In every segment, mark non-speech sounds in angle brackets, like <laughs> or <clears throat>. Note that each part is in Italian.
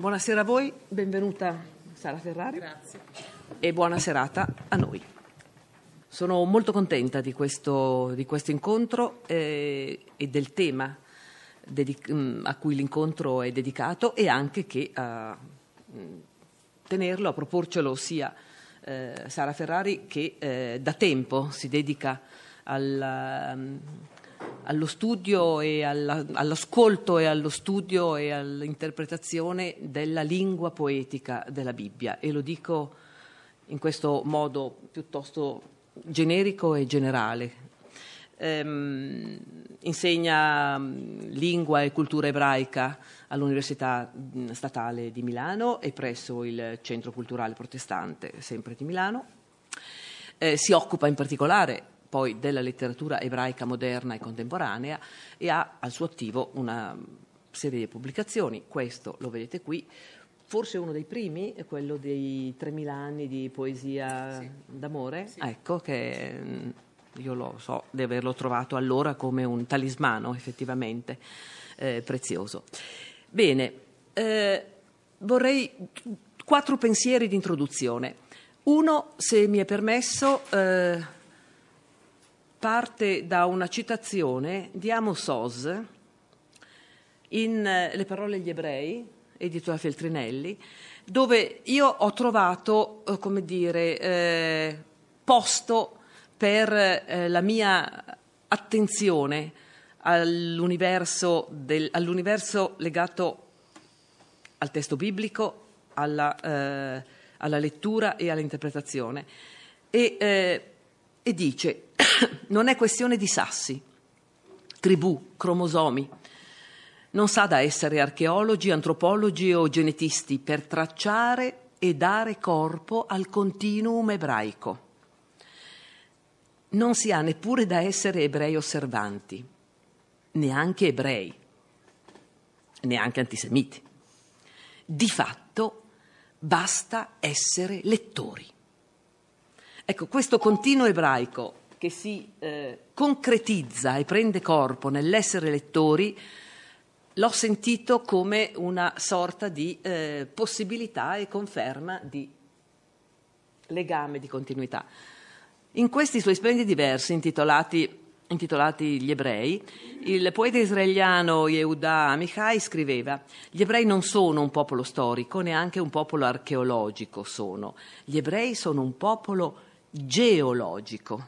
Buonasera a voi, benvenuta Sara Ferrari. Grazie. E buona serata a noi. Sono molto contenta di questo, di questo incontro eh, e del tema dedic- mm, a cui l'incontro è dedicato e anche che a eh, mm, tenerlo, a proporcelo sia eh, Sara Ferrari che eh, da tempo si dedica al, mm, allo studio e alla, all'ascolto e allo studio e all'interpretazione della lingua poetica della Bibbia e lo dico in questo modo piuttosto generico e generale. Ehm, insegna mm, lingua e cultura ebraica all'Università mm, Statale di Milano e presso il Centro Culturale Protestante, sempre di Milano. Eh, si occupa in particolare poi della letteratura ebraica moderna e contemporanea e ha al suo attivo una serie di pubblicazioni, questo lo vedete qui, forse uno dei primi, è quello dei 3.000 anni di poesia sì. d'amore, sì. ecco che io lo so di averlo trovato allora come un talismano effettivamente eh, prezioso. Bene, eh, vorrei quattro pensieri di introduzione. Uno, se mi è permesso, eh, parte da una citazione di Amos Oz in eh, Le parole agli ebrei, edito da Feltrinelli, dove io ho trovato, eh, come dire, eh, posto per eh, la mia attenzione all'universo, del, all'universo, legato al testo biblico, alla, eh, alla lettura e all'interpretazione. E, eh, e dice <coughs> non è questione di sassi, tribù, cromosomi. Non sa da essere archeologi, antropologi o genetisti per tracciare e dare corpo al continuum ebraico. Non si ha neppure da essere ebrei osservanti, neanche ebrei, neanche antisemiti. Di fatto basta essere lettori. Ecco, questo continuo ebraico che si eh, concretizza e prende corpo nell'essere lettori, l'ho sentito come una sorta di eh, possibilità e conferma di legame, di continuità. In questi suoi splendidi versi intitolati, intitolati Gli ebrei, il poeta israeliano Yehuda Amichai scriveva Gli ebrei non sono un popolo storico, neanche un popolo archeologico sono. Gli ebrei sono un popolo storico geologico.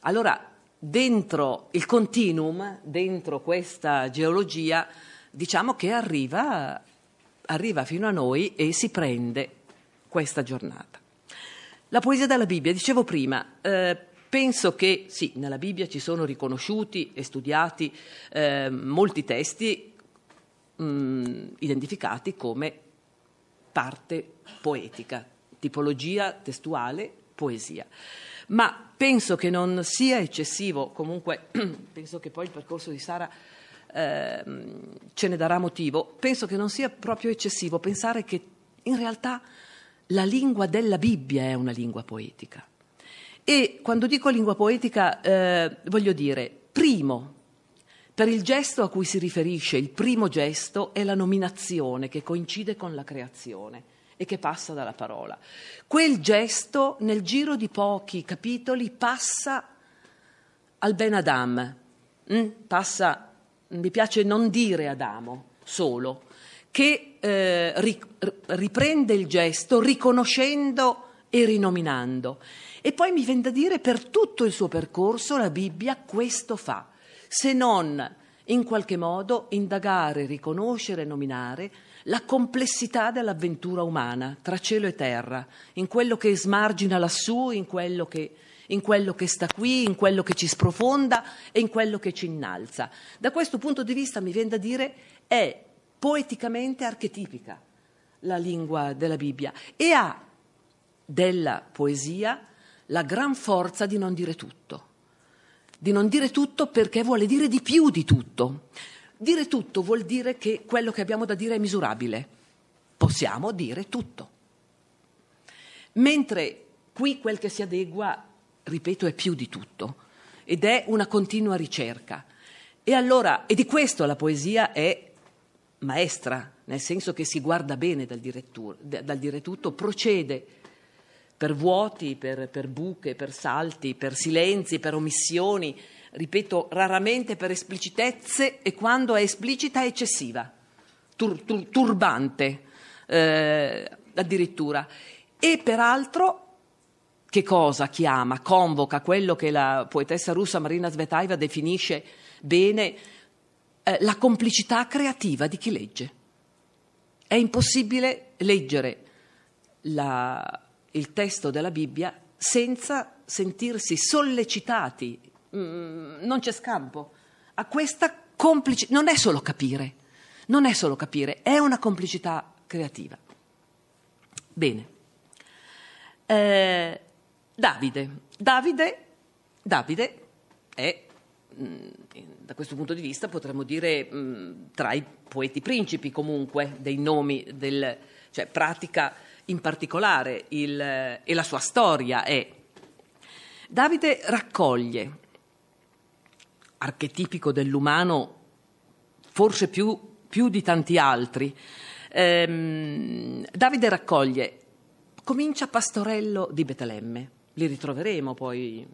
Allora, dentro il continuum, dentro questa geologia, diciamo che arriva, arriva fino a noi e si prende questa giornata. La poesia dalla Bibbia, dicevo prima, eh, penso che sì, nella Bibbia ci sono riconosciuti e studiati eh, molti testi mh, mm, identificati come parte poetica, tipologia testuale poesia. Ma penso che non sia eccessivo, comunque <clears throat> penso che poi il percorso di Sara eh, ce ne darà motivo, penso che non sia proprio eccessivo pensare che in realtà la lingua della Bibbia è una lingua poetica. E quando dico lingua poetica eh, voglio dire, primo, per il gesto a cui si riferisce, il primo gesto è la nominazione che coincide con la creazione e che passa dalla parola. Quel gesto, nel giro di pochi capitoli, passa al Ben Adam, mm? passa, mi piace non dire Adamo solo, che eh, riprende il gesto riconoscendo e rinominando. E poi mi viene da dire per tutto il suo percorso la Bibbia questo fa, se non in qualche modo indagare, riconoscere, nominare la complessità dell'avventura umana tra cielo e terra, in quello che smargina lassù, in quello che, in quello che sta qui, in quello che ci sprofonda e in quello che ci innalza. Da questo punto di vista mi viene da dire è poeticamente archetipica la lingua della Bibbia e ha della poesia la gran forza di non dire tutto, di non dire tutto perché vuole dire di più di tutto. Dire tutto vuol dire che quello che abbiamo da dire è misurabile. Possiamo dire tutto. Mentre qui quel che si adegua, ripeto, è più di tutto ed è una continua ricerca. E allora, e di questo la poesia è maestra, nel senso che si guarda bene dal dire, tu, dal dire tutto, procede per vuoti, per, per buche, per salti, per silenzi, per omissioni, ripeto raramente per esplicitezze e quando è esplicita è eccessiva, tur, tur, turbante eh, addirittura. E peraltro che cosa chiama, convoca quello che la poetessa russa Marina Svetaeva definisce bene eh, la complicità creativa di chi legge. È impossibile leggere la, il testo della Bibbia senza sentirsi sollecitati Mm, non c'è scampo. A questa complicità, non è solo capire, non è solo capire, è una complicità creativa. Bene. Eh, Davide. Davide, Davide è mm, da questo punto di vista potremmo dire mh, mm, tra i poeti principi comunque dei nomi, del, cioè pratica in particolare il, e la sua storia è. Davide raccoglie archetipico dell'umano, forse più, più di tanti altri. Ehm, Davide raccoglie, comincia Pastorello di Betlemme, li ritroveremo poi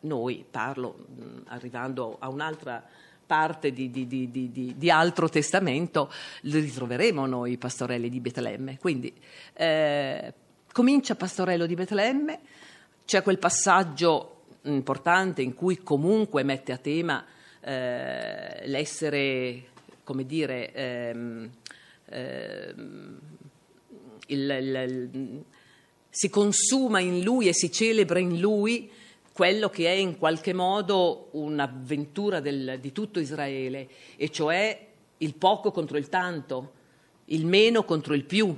noi, parlo arrivando a un'altra parte di, di, di, di, altro testamento, li ritroveremo noi i pastorelli di Betlemme. Quindi eh, comincia Pastorello di Betlemme, c'è quel passaggio importante in cui comunque mette a tema eh, l'essere, come dire, ehm, ehm, il, il, il, si consuma in lui e si celebra in lui quello che è in qualche modo un'avventura del, di tutto Israele, e cioè il poco contro il tanto, il meno contro il più,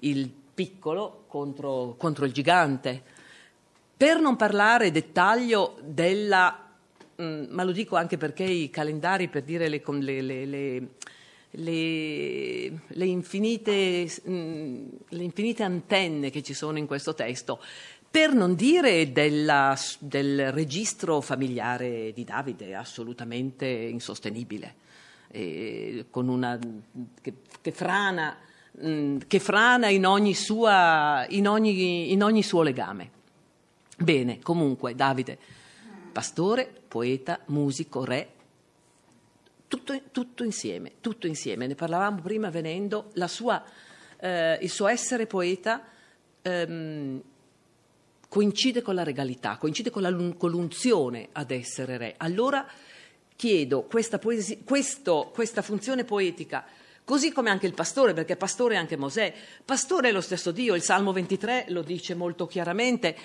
il piccolo contro, contro il gigante. Per non parlare dettaglio della, mh, mm, ma lo dico anche perché i calendari per dire le, le, le, le infinite, mh, mm, infinite antenne che ci sono in questo testo, per non dire della, del registro familiare di Davide, assolutamente insostenibile, una, che, che, frana, mh, mm, che, frana, in ogni, sua, in ogni, in ogni suo legame. Bene, comunque Davide, pastore, poeta, musico, re, tutto, tutto insieme, tutto insieme. Ne parlavamo prima venendo, sua, eh, il suo essere poeta ehm, coincide con la regalità, coincide con, la, con l'unzione ad essere re. Allora chiedo questa, poesia, questo, questa funzione poetica così come anche il pastore, perché pastore è anche Mosè. Pastore è lo stesso Dio, il Salmo 23 lo dice molto chiaramente,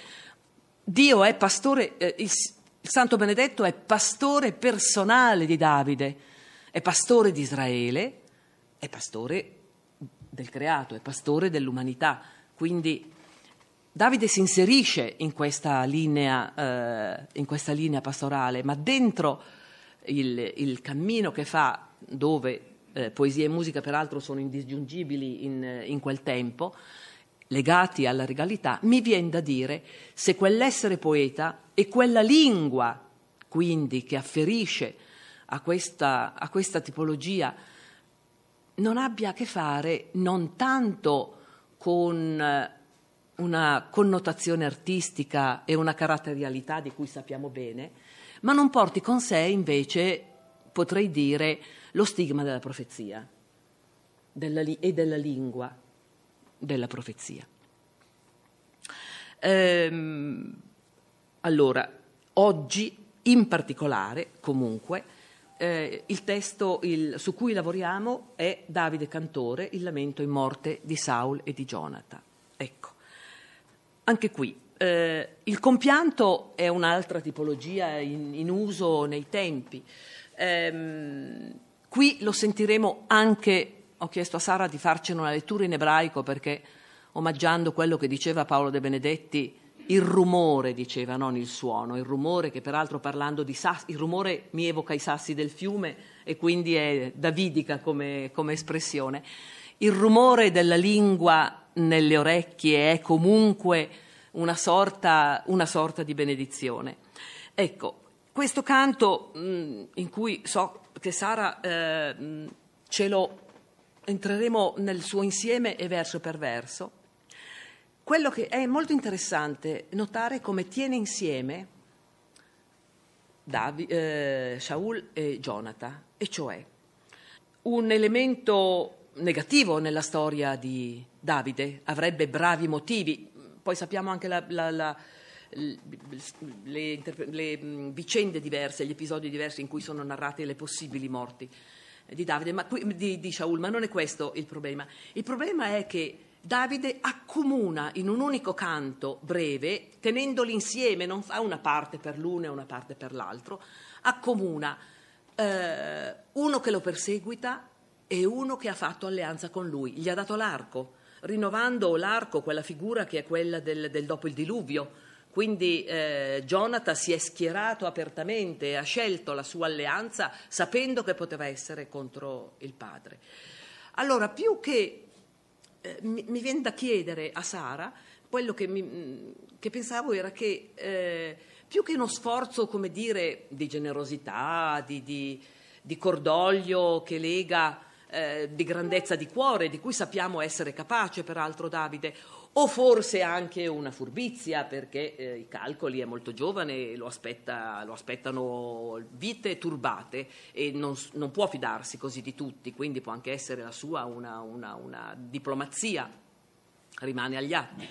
Dio è pastore, eh, il, il Santo Benedetto è pastore personale di Davide, è pastore di Israele, è pastore del creato, è pastore dell'umanità. Quindi Davide si inserisce in questa linea, eh, in questa linea pastorale, ma dentro il, il, cammino che fa, dove eh, poesia e musica peraltro sono indisgiungibili in, in quel tempo, legati alla regalità, mi viene da dire se quell'essere poeta e quella lingua, quindi, che afferisce a questa, a questa tipologia, non abbia a che fare non tanto con eh, una connotazione artistica e una caratterialità di cui sappiamo bene, ma non porti con sé invece, potrei dire, lo stigma della profezia della li- e della lingua, della profezia. Ehm, allora, oggi in particolare, comunque, eh, il testo il, su cui lavoriamo è Davide Cantore, Il lamento in morte di Saul e di Jonata. Ecco, anche qui eh, il compianto è un'altra tipologia in, in uso nei tempi. Ehm, qui lo sentiremo anche ho chiesto a Sara di farcene una lettura in ebraico perché, omaggiando quello che diceva Paolo De Benedetti, il rumore, diceva, non il suono, il rumore che peraltro parlando di sassi, il rumore mi evoca i sassi del fiume e quindi è davidica come, come espressione. Il rumore della lingua nelle orecchie è comunque una sorta, una sorta di benedizione. Ecco, questo canto mh, mm, in cui so che Sara eh, mm, ce lo entreremo nel suo insieme e verso per verso, quello che è molto interessante notare come tiene insieme Davi, eh, Shaul e Jonathan, e cioè un elemento negativo nella storia di Davide, avrebbe bravi motivi, poi sappiamo anche la, la, la le, le, vicende diverse, gli episodi diversi in cui sono narrate le possibili morti di Davide, ma, di, di Shaul, ma non è questo il problema. Il problema è che Davide accomuna in un unico canto breve, tenendoli insieme, non fa una parte per l'uno e una parte per l'altro, accomuna eh, uno che lo perseguita e uno che ha fatto alleanza con lui, gli ha dato l'arco, rinnovando l'arco, quella figura che è quella del, del dopo il diluvio, quindi eh, Jonathan si è schierato apertamente e ha scelto la sua alleanza sapendo che poteva essere contro il padre. Allora, più che eh, mi, mi, viene da chiedere a Sara, quello che, mi, mm, che pensavo era che eh, più che uno sforzo, come dire, di generosità, di, di, di cordoglio che lega eh, di grandezza di cuore, di cui sappiamo essere capace, peraltro Davide, o forse anche una furbizia perché eh, i calcoli è molto giovane e lo, aspetta, lo aspettano vite turbate e non, non, può fidarsi così di tutti, quindi può anche essere la sua una, una, una diplomazia, rimane agli atti.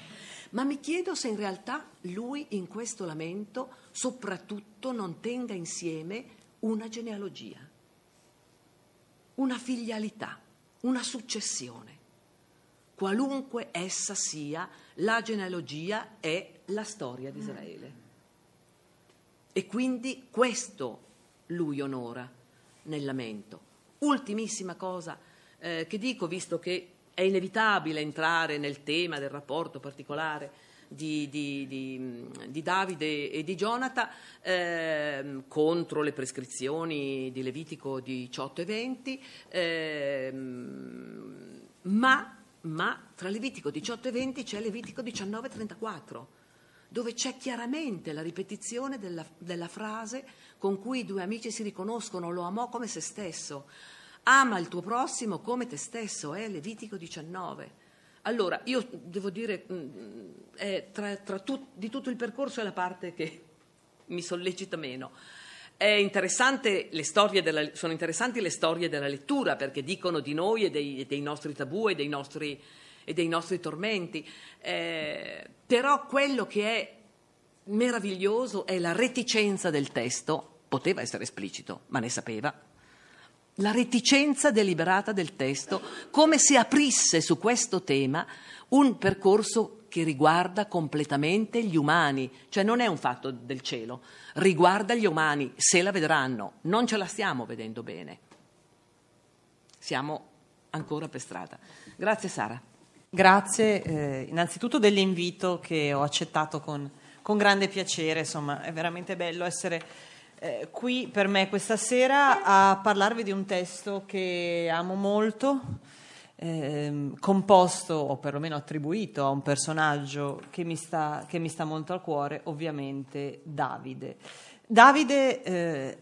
Ma mi chiedo se in realtà lui in questo lamento soprattutto non tenga insieme una genealogia, una filialità, una successione qualunque essa sia, la genealogia è la storia di Israele. E quindi questo lui onora nel lamento. Ultimissima cosa eh, che dico, visto che è inevitabile entrare nel tema del rapporto particolare di, di, di, di Davide e di Jonathan eh, contro le prescrizioni di Levitico 18 e 20, eh, ma ma tra Levitico 18 e 20 c'è Levitico 19 e 34, dove c'è chiaramente la ripetizione della, della frase con cui i due amici si riconoscono, lo amò come se stesso, ama il tuo prossimo come te stesso, è eh? Levitico 19. Allora, io devo dire, mh, mm, tra, tra tut, di tutto il percorso è la parte che mi sollecita meno. Interessante della, sono interessanti le storie della lettura perché dicono di noi e dei, dei nostri tabù e dei nostri, e dei nostri tormenti, eh, però quello che è meraviglioso è la reticenza del testo, poteva essere esplicito, ma ne sapeva, la reticenza deliberata del testo, come se aprisse su questo tema un percorso che riguarda completamente gli umani, cioè non è un fatto del cielo, riguarda gli umani, se la vedranno, non ce la stiamo vedendo bene. Siamo ancora per strada. Grazie Sara. Grazie eh, innanzitutto dell'invito che ho accettato con, con grande piacere, insomma è veramente bello essere... Eh, qui per me questa sera a parlarvi di un testo che amo molto, ehm, composto o perlomeno attribuito a un personaggio che mi sta, che mi sta molto al cuore, ovviamente Davide. Davide eh,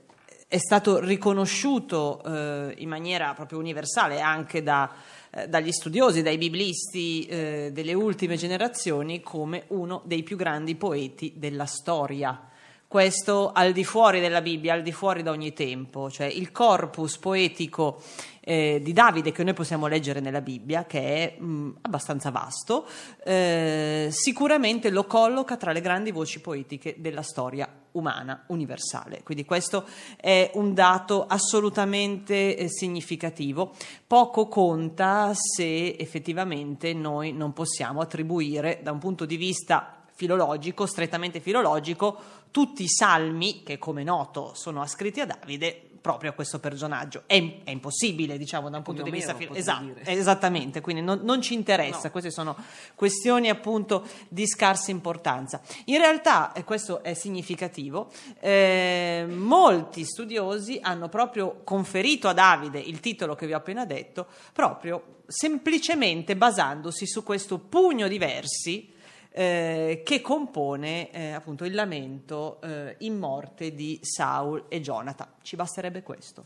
è stato riconosciuto eh, in maniera proprio universale anche da, eh, dagli studiosi, dai biblisti eh, delle ultime generazioni come uno dei più grandi poeti della storia questo al di fuori della Bibbia, al di fuori da ogni tempo, cioè il corpus poetico eh, di Davide che noi possiamo leggere nella Bibbia, che è mh, abbastanza vasto, eh, sicuramente lo colloca tra le grandi voci poetiche della storia umana universale. Quindi questo è un dato assolutamente eh, significativo. Poco conta se effettivamente noi non possiamo attribuire da un punto di vista filologico, strettamente filologico, tutti i salmi che come noto sono ascritti a Davide proprio a questo personaggio. È, è impossibile, diciamo, da un punto di vista fil- esatto, esattamente, quindi non, non ci interessa, no. queste sono questioni appunto di scarsa importanza. In realtà, e questo è significativo, eh, molti studiosi hanno proprio conferito a Davide il titolo che vi ho appena detto, proprio semplicemente basandosi su questo pugno di versi eh, che compone eh, appunto il lamento eh, in morte di Saul e Jonathan. Ci basterebbe questo.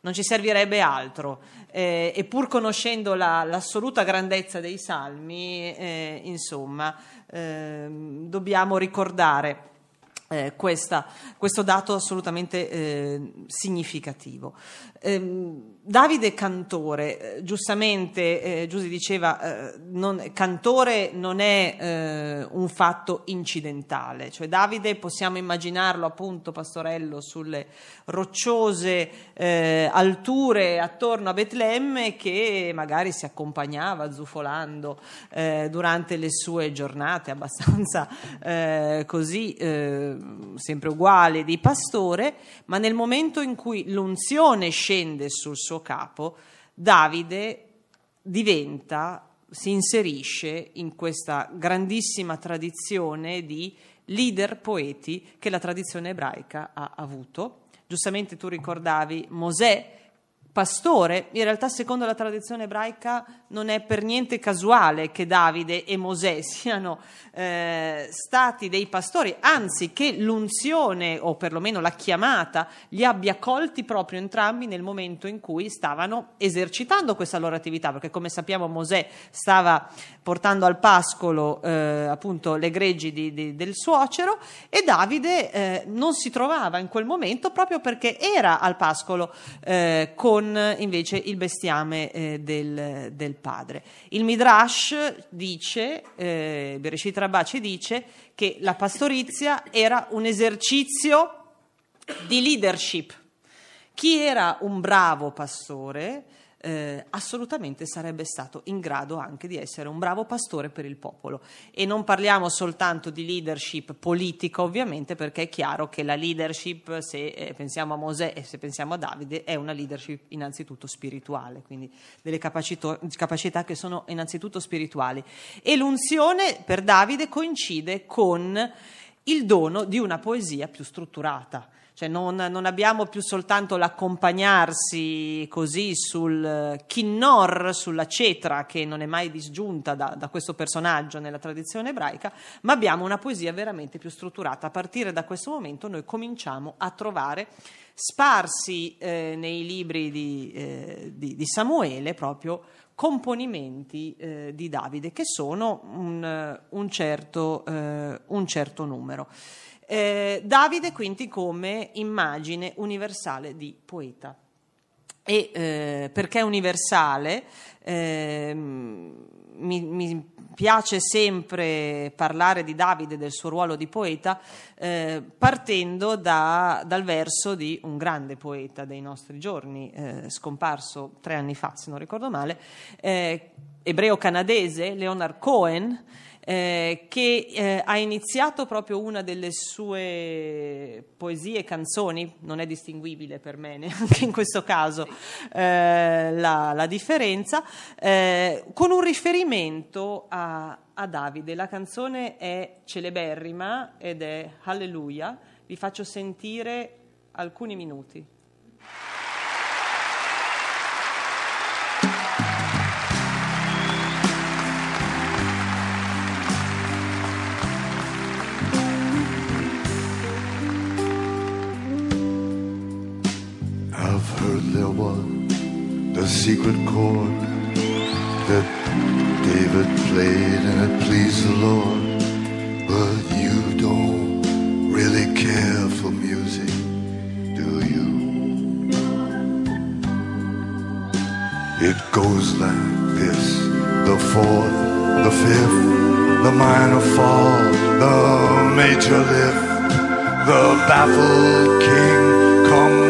Non ci servirebbe altro, eh, e pur conoscendo la, l'assoluta grandezza dei salmi, eh, insomma, ehm, dobbiamo ricordare eh, questa, questo dato assolutamente eh, significativo. Ehm, Davide Cantore, eh, giustamente eh, Giussi diceva, eh, non, Cantore non è eh, un fatto incidentale, cioè Davide possiamo immaginarlo appunto Pastorello sulle rocciose eh, alture attorno a Betlemme che magari si accompagnava zufolando eh, durante le sue giornate abbastanza eh, così sempre uguali di pastore, ma nel momento in cui l'unzione scende scende sul suo capo, Davide diventa, si inserisce in questa grandissima tradizione di leader poeti che la tradizione ebraica ha avuto. Giustamente tu ricordavi Mosè, pastore, in realtà secondo la tradizione ebraica non è per niente casuale che Davide e Mosè <laughs> siano eh, stati dei pastori, anzi che l'unzione o perlomeno la chiamata li abbia colti proprio entrambi nel momento in cui stavano esercitando questa loro attività, perché come sappiamo Mosè stava portando al pascolo eh, appunto le greggi di, di, del suocero e Davide eh, non si trovava in quel momento proprio perché era al pascolo eh, con invece il bestiame eh, del, del padre. Il Midrash dice, eh, Bereshit Rabace dice, che la pastorizia era un esercizio di leadership. Chi era un bravo pastore eh, assolutamente sarebbe stato in grado anche di essere un bravo pastore per il popolo. E non parliamo soltanto di leadership politica, ovviamente, perché è chiaro che la leadership, se eh, pensiamo a Mosè e se pensiamo a Davide, è una leadership innanzitutto spirituale, quindi delle capacito- capacità che sono innanzitutto spirituali. E l'unzione per Davide coincide con il dono di una poesia più strutturata. Cioè non, non abbiamo più soltanto l'accompagnarsi così sul eh, kinnor, sulla cetra, che non è mai disgiunta da, da questo personaggio nella tradizione ebraica, ma abbiamo una poesia veramente più strutturata. A partire da questo momento noi cominciamo a trovare sparsi eh, nei libri di, eh, di, di, Samuele proprio componimenti eh, di Davide, che sono un, eh, un, certo, eh, un certo numero. Eh, Davide quindi come immagine universale di poeta. E eh, perché universale? Eh, mi, mi, piace sempre parlare di Davide, del suo ruolo di poeta, eh, partendo da, dal verso di un grande poeta dei nostri giorni, eh, scomparso tre anni fa, se non ricordo male, eh, ebreo canadese, Leonard Cohen eh, che eh, ha iniziato proprio una delle sue poesie, canzoni, non è distinguibile per me neanche in questo caso eh, la, la, differenza, eh, con un riferimento a, a Davide. La canzone è celeberrima ed è Hallelujah. Vi faccio sentire alcuni minuti. secret chord that David played and it pleased the Lord. But you don't really care for music, do you? It goes like this the fourth, the fifth, the minor fall, the major lift, the baffled king comes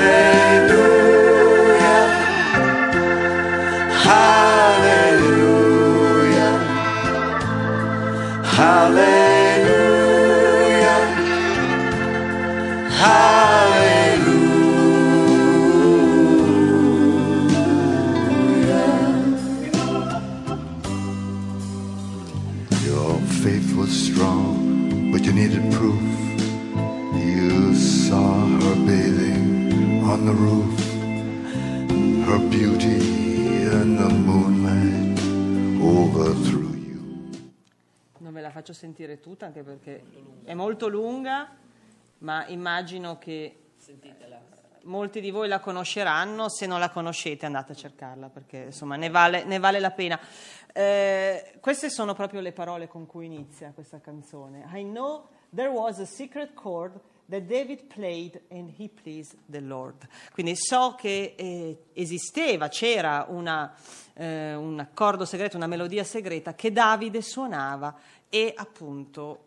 Hallelujah. sentire tutta anche perché molto è molto lunga, ma immagino che Sentitela. Eh, molti di voi la conosceranno, se non la conoscete andate a cercarla perché insomma ne vale, ne vale la pena. Eh, queste sono proprio le parole con cui inizia questa canzone. I know there was a secret chord that David played and he pleased the Lord. Quindi so che eh, esisteva, c'era una, eh, un accordo segreto, una melodia segreta che Davide suonava e appunto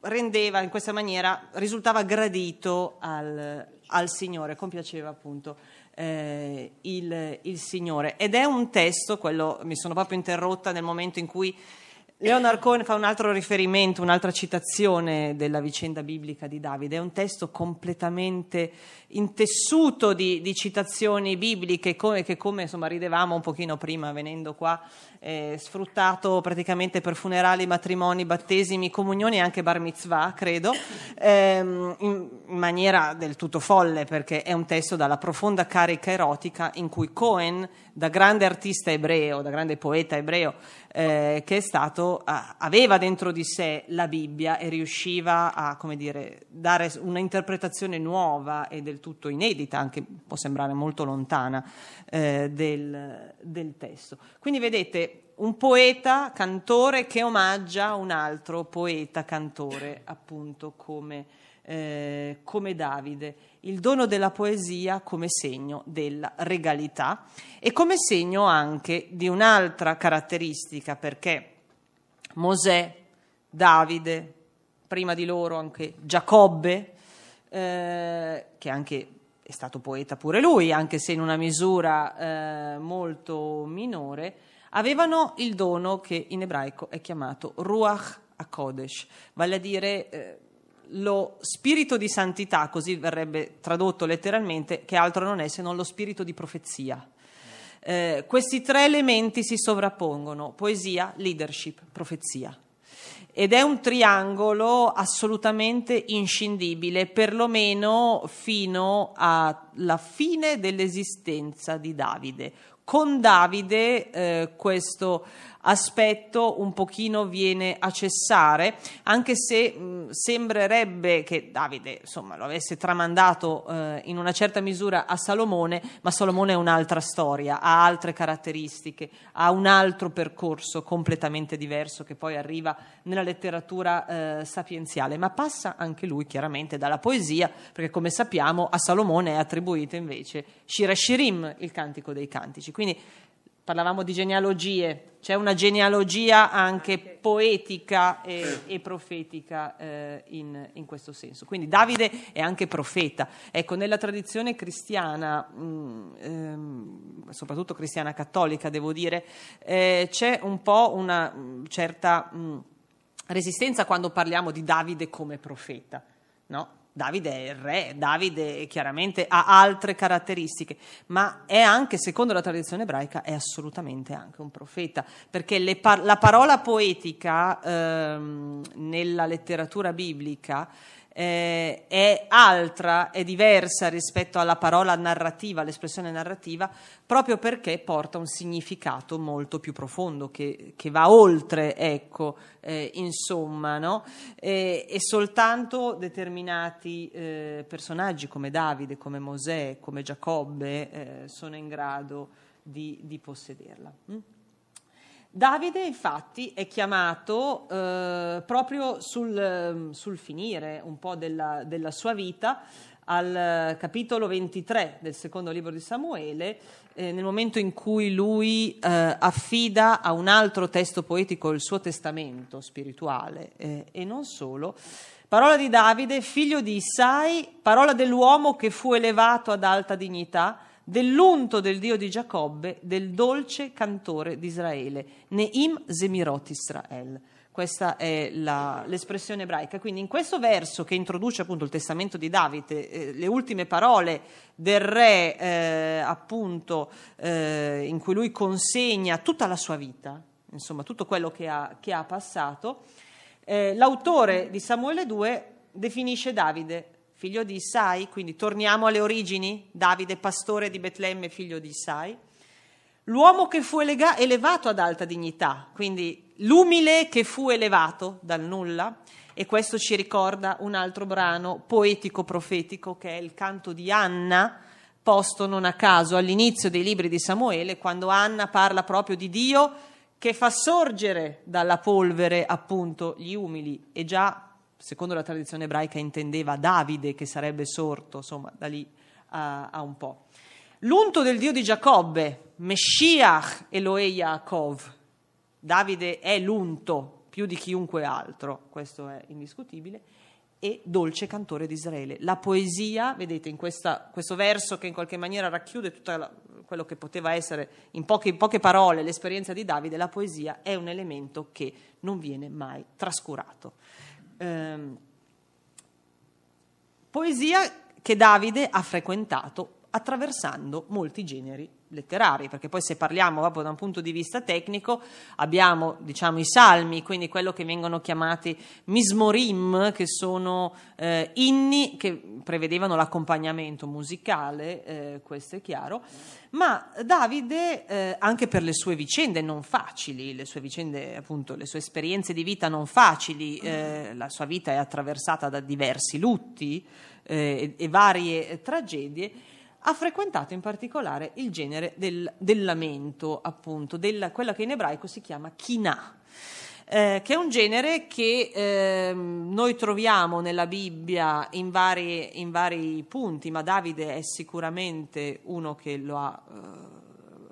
rendeva in questa maniera, risultava gradito al, al Signore, compiaceva appunto eh, il, il, Signore. Ed è un testo, quello mi sono proprio interrotta nel momento in cui Leonard Cohen fa un altro riferimento, un'altra citazione della vicenda biblica di Davide, è un testo completamente intessuto di, di, citazioni bibliche come, che come insomma, ridevamo un pochino prima venendo qua, eh, sfruttato praticamente per funerali, matrimoni, battesimi, comunioni e anche bar mitzvah, credo, ehm, in, in maniera del tutto folle perché è un testo dalla profonda carica erotica in cui Cohen, da grande artista ebreo, da grande poeta ebreo, eh, che è stato, aveva dentro di sé la Bibbia e riusciva a, come dire, dare un'interpretazione nuova e del tutto inedita, anche può sembrare molto lontana, eh, del, del testo. Quindi vedete un poeta cantore che omaggia un altro poeta cantore, appunto come, eh, come, Davide. Il dono della poesia come segno della regalità e come segno anche di un'altra caratteristica, perché Mosè, Davide, prima di loro anche Giacobbe, eh, che anche è stato poeta pure lui, anche se in una misura eh, molto minore, avevano il dono che in ebraico è chiamato Ruach HaKodesh, vale a dire eh, lo spirito di santità, così verrebbe tradotto letteralmente, che altro non è se non lo spirito di profezia. Eh, questi tre elementi si sovrappongono, poesia, leadership, profezia ed è un triangolo assolutamente inscindibile, perlomeno fino alla fine dell'esistenza di Davide. Con Davide eh, questo aspetto un pochino viene a cessare, anche se mh, sembrerebbe che Davide insomma, lo avesse tramandato eh, in una certa misura a Salomone, ma Salomone è un'altra storia, ha altre caratteristiche, ha un altro percorso completamente diverso che poi arriva nella letteratura eh, sapienziale, ma passa anche lui chiaramente dalla poesia, perché come sappiamo a Salomone è attribuito invece Shirashirim, il cantico dei cantici. Quindi parlavamo di genealogie, c'è una genealogia anche poetica e, e profetica eh, in, in, questo senso. Quindi Davide è anche profeta. Ecco, nella tradizione cristiana, mh, mm, ehm, soprattutto cristiana cattolica, devo dire, eh, c'è un po' una mh, mm, certa mh, mm, resistenza quando parliamo di Davide come profeta, no? Davide è il re, Davide chiaramente ha altre caratteristiche, ma è anche, secondo la tradizione ebraica, è assolutamente anche un profeta, perché par- la parola poetica ehm, nella letteratura biblica eh, è altra, è diversa rispetto alla parola narrativa, all'espressione narrativa, proprio perché porta un significato molto più profondo che, che va oltre, ecco, eh, insomma, no? e, e, soltanto determinati eh, personaggi come Davide, come Mosè, come Giacobbe eh, sono in grado di, di possederla. Mm? Davide infatti è chiamato eh, proprio sul, sul, finire un po' della, della sua vita al capitolo 23 del secondo libro di Samuele, eh, nel momento in cui lui eh, affida a un altro testo poetico il suo testamento spirituale eh, e non solo. Parola di Davide, figlio di Isai, parola dell'uomo che fu elevato ad alta dignità dell'unto del Dio di Giacobbe, del dolce cantore di Israele, Neim Zemirot Israel. Questa è la, l'espressione ebraica. Quindi in questo verso che introduce appunto il testamento di Davide, eh, le ultime parole del re eh, appunto eh, in cui lui consegna tutta la sua vita, insomma tutto quello che ha, che ha passato, eh, l'autore di Samuele 2 definisce Davide figlio di Isai, quindi torniamo alle origini, Davide pastore di Betlemme, figlio di Isai, l'uomo che fu elega- elevato ad alta dignità, quindi l'umile che fu elevato dal nulla, e questo ci ricorda un altro brano poetico-profetico che è il canto di Anna, posto non a caso all'inizio dei libri di Samuele, quando Anna parla proprio di Dio che fa sorgere dalla polvere appunto gli umili e già secondo la tradizione ebraica intendeva Davide che sarebbe sorto, insomma, da lì a, a un po'. L'unto del Dio di Giacobbe, Meshiach Eloe Yaakov, Davide è l'unto più di chiunque altro, questo è indiscutibile, e dolce cantore di Israele. La poesia, vedete in questa, questo verso che in qualche maniera racchiude tutto quello che poteva essere in poche, in poche parole l'esperienza di Davide, la poesia è un elemento che non viene mai trascurato. Ehm, poesia che Davide ha frequentato attraversando molti generi letterari, perché poi se parliamo proprio da un punto di vista tecnico abbiamo diciamo, i salmi, quindi quello che vengono chiamati mismorim, che sono eh, inni che prevedevano l'accompagnamento musicale, eh, questo è chiaro ma Davide, eh, anche per le sue vicende non facili, le sue vicende, appunto, le sue esperienze di vita non facili, eh, la sua vita è attraversata da diversi lutti eh, e, varie tragedie, ha frequentato in particolare il genere del, del lamento, appunto, della, quella che in ebraico si chiama kinah eh, che è un genere che eh, noi troviamo nella Bibbia in vari, in vari, punti, ma Davide è sicuramente uno che lo ha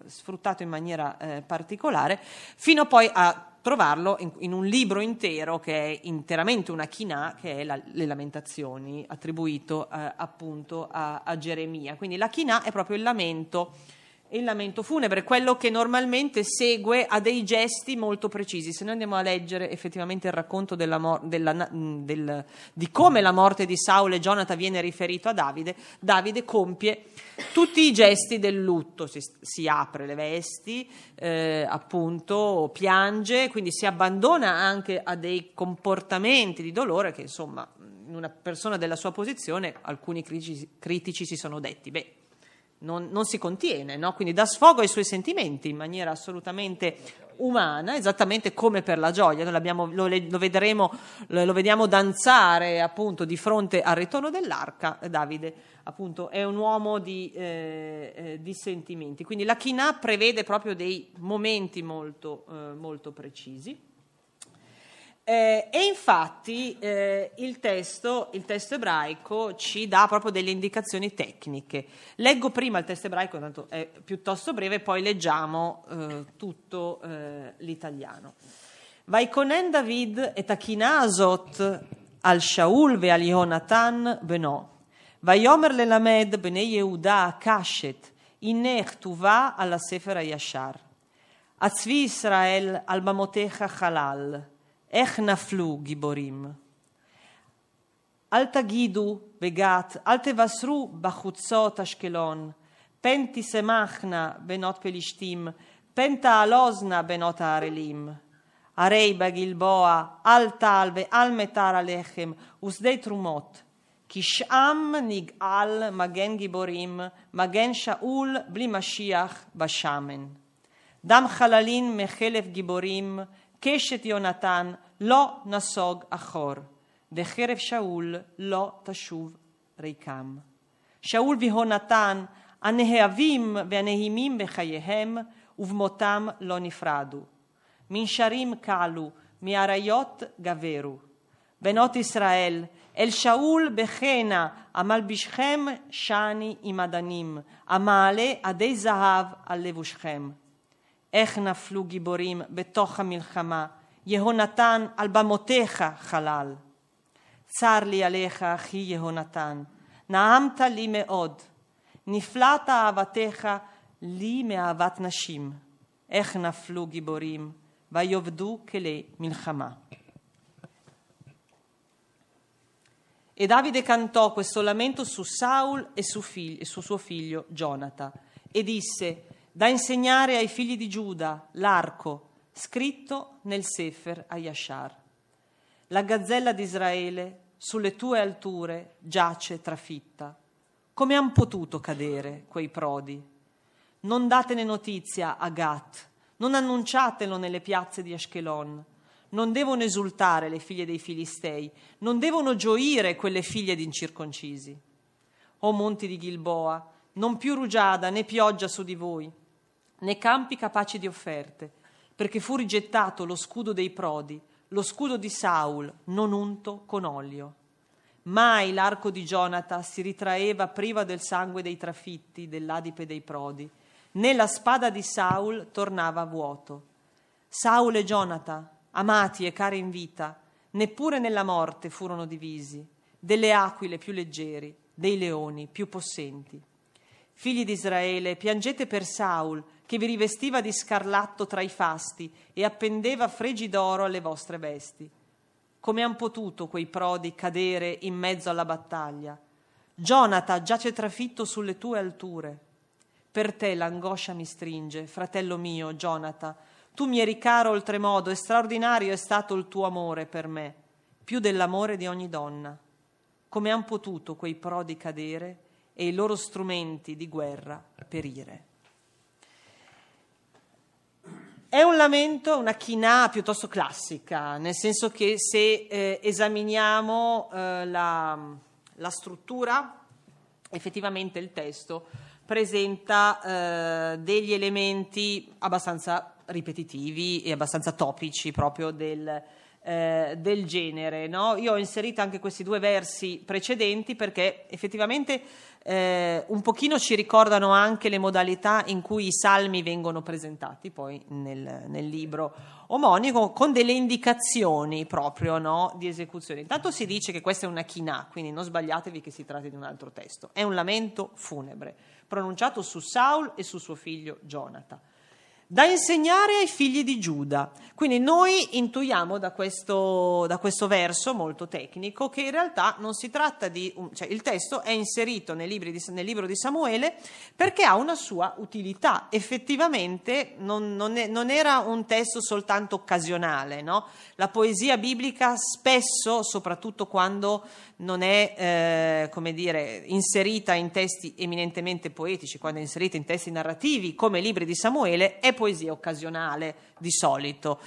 eh, sfruttato in maniera eh, particolare, fino poi a trovarlo in, in, un libro intero che è interamente una chinà, che è la, le Lamentazioni, attribuito eh, appunto a, a, Geremia. Quindi la chinà è proprio il lamento il lamento funebre, quello che normalmente segue a dei gesti molto precisi. Se noi andiamo a leggere effettivamente il racconto della mor- della, mm, del, di come la morte di Saul e Jonathan viene riferito a Davide, Davide compie tutti i gesti del lutto, si, si apre le vesti, eh, appunto, piange, quindi si abbandona anche a dei comportamenti di dolore che insomma in una persona della sua posizione alcuni critici, critici si sono detti, beh, non, non si contiene, no? quindi dà sfogo ai suoi sentimenti in maniera assolutamente umana, esattamente come per la gioia. Noi lo, lo, vedremo, lo vediamo danzare appunto di fronte al ritorno dell'arca. Davide appunto è un uomo di, eh, eh di sentimenti, quindi la Kinah prevede proprio dei momenti molto, eh, molto precisi. Eh, e infatti eh, il, testo, il, testo, ebraico ci dà proprio delle indicazioni tecniche. Leggo prima il testo ebraico, tanto è piuttosto breve, poi leggiamo eh, tutto eh, l'italiano. Vai Vaikonen David e Achinasot al Shaul ve al Yonatan beno. Vayomer le Lamed bene Yehuda Kashet inech tuva alla sefera Yashar. Azvi Israel al Mamotecha Halal. איך נפלו גיבורים. אל תגידו בגת, אל תבשרו בחוצות אשקלון, פן תשמחנה בנות פלישתים, פן תעלוזנה בנות הערלים. הרי בגלבוע, אל טל ואל מטר הלחם, ושדה תרומות. כי שם נגאל מגן גיבורים, מגן שאול בלי משיח בשמן. דם חללין מחלף גיבורים, קשת יונתן לא נסוג אחור, וחרב שאול לא תשוב ריקם. שאול והונתן הנאהבים והנהימים בחייהם, ובמותם לא נפרדו. מנשרים כלו, מאריות גברו. בנות ישראל, אל שאול בחנה, המלבישכם שני עם אדנים, המעלה עדי זהב על לבושכם. איך נפלו גיבורים בתוך המלחמה, יהונתן על במותיך חלל. צר לי עליך, אחי יהונתן, נעמת לי מאוד, נפלאת אהבתך לי מאהבת נשים, איך נפלו גיבורים, ויאבדו כלי מלחמה. E Davide cantò questo lamento su Saul e su, fig- e su suo figlio Jonata e disse da insegnare ai figli di Giuda l'arco scritto nel Sefer Ayashar. La gazzella di Israele sulle tue alture giace trafitta. Come han potuto cadere quei prodi? Non datene notizia a Gat, non annunciatelo nelle piazze di Ashkelon. Non devono esultare le figlie dei Filistei, non devono gioire quelle figlie d'incirconcisi. O monti di Gilboa, non più rugiada né pioggia su di voi, né campi capaci di offerte, perché fu rigettato lo scudo dei prodi, lo scudo di Saul, non unto con olio. Mai l'arco di Jonata si ritraeva priva del sangue dei trafitti, dell'adipe dei prodi, né la spada di Saul tornava a vuoto. Saul e Jonata, amati e cari in vita, neppure nella morte furono divisi, delle aquile più leggeri, dei leoni più possenti. Figli di Israele, piangete per Saul, che vi rivestiva di scarlatto tra i fasti e appendeva fregi d'oro alle vostre vesti. Come han potuto quei prodi cadere in mezzo alla battaglia? Jonata giace trafitto sulle tue alture. Per te l'angoscia mi stringe, fratello mio, Jonata. Tu mi eri caro oltremodo e straordinario è stato il tuo amore per me, più dell'amore di ogni donna. Come han potuto quei prodi cadere e i loro strumenti di guerra perire? È un lamento, una china piuttosto classica, nel senso che se eh, esaminiamo eh, la, la, struttura, effettivamente il testo presenta eh, degli elementi abbastanza ripetitivi e abbastanza topici proprio del, eh, del genere. No? Io ho inserito anche questi due versi precedenti perché effettivamente eh, un pochino ci ricordano anche le modalità in cui i salmi vengono presentati poi nel, nel libro omonico con delle indicazioni proprio no, di esecuzione. Intanto si dice che questa è una chinà, quindi non sbagliatevi che si tratti di un altro testo. È un lamento funebre pronunciato su Saul e su suo figlio Jonathan da insegnare ai figli di Giuda. Quindi noi intuiamo da questo, da questo verso molto tecnico che in realtà non si tratta di... Un, cioè il testo è inserito nel, di, nel, libro di Samuele perché ha una sua utilità. Effettivamente non, non, è, non era un testo soltanto occasionale. No? La poesia biblica spesso, soprattutto quando non è eh, come dire, inserita in testi eminentemente poetici, quando è inserita in testi narrativi come i libri di Samuele, è poesia occasionale di solito.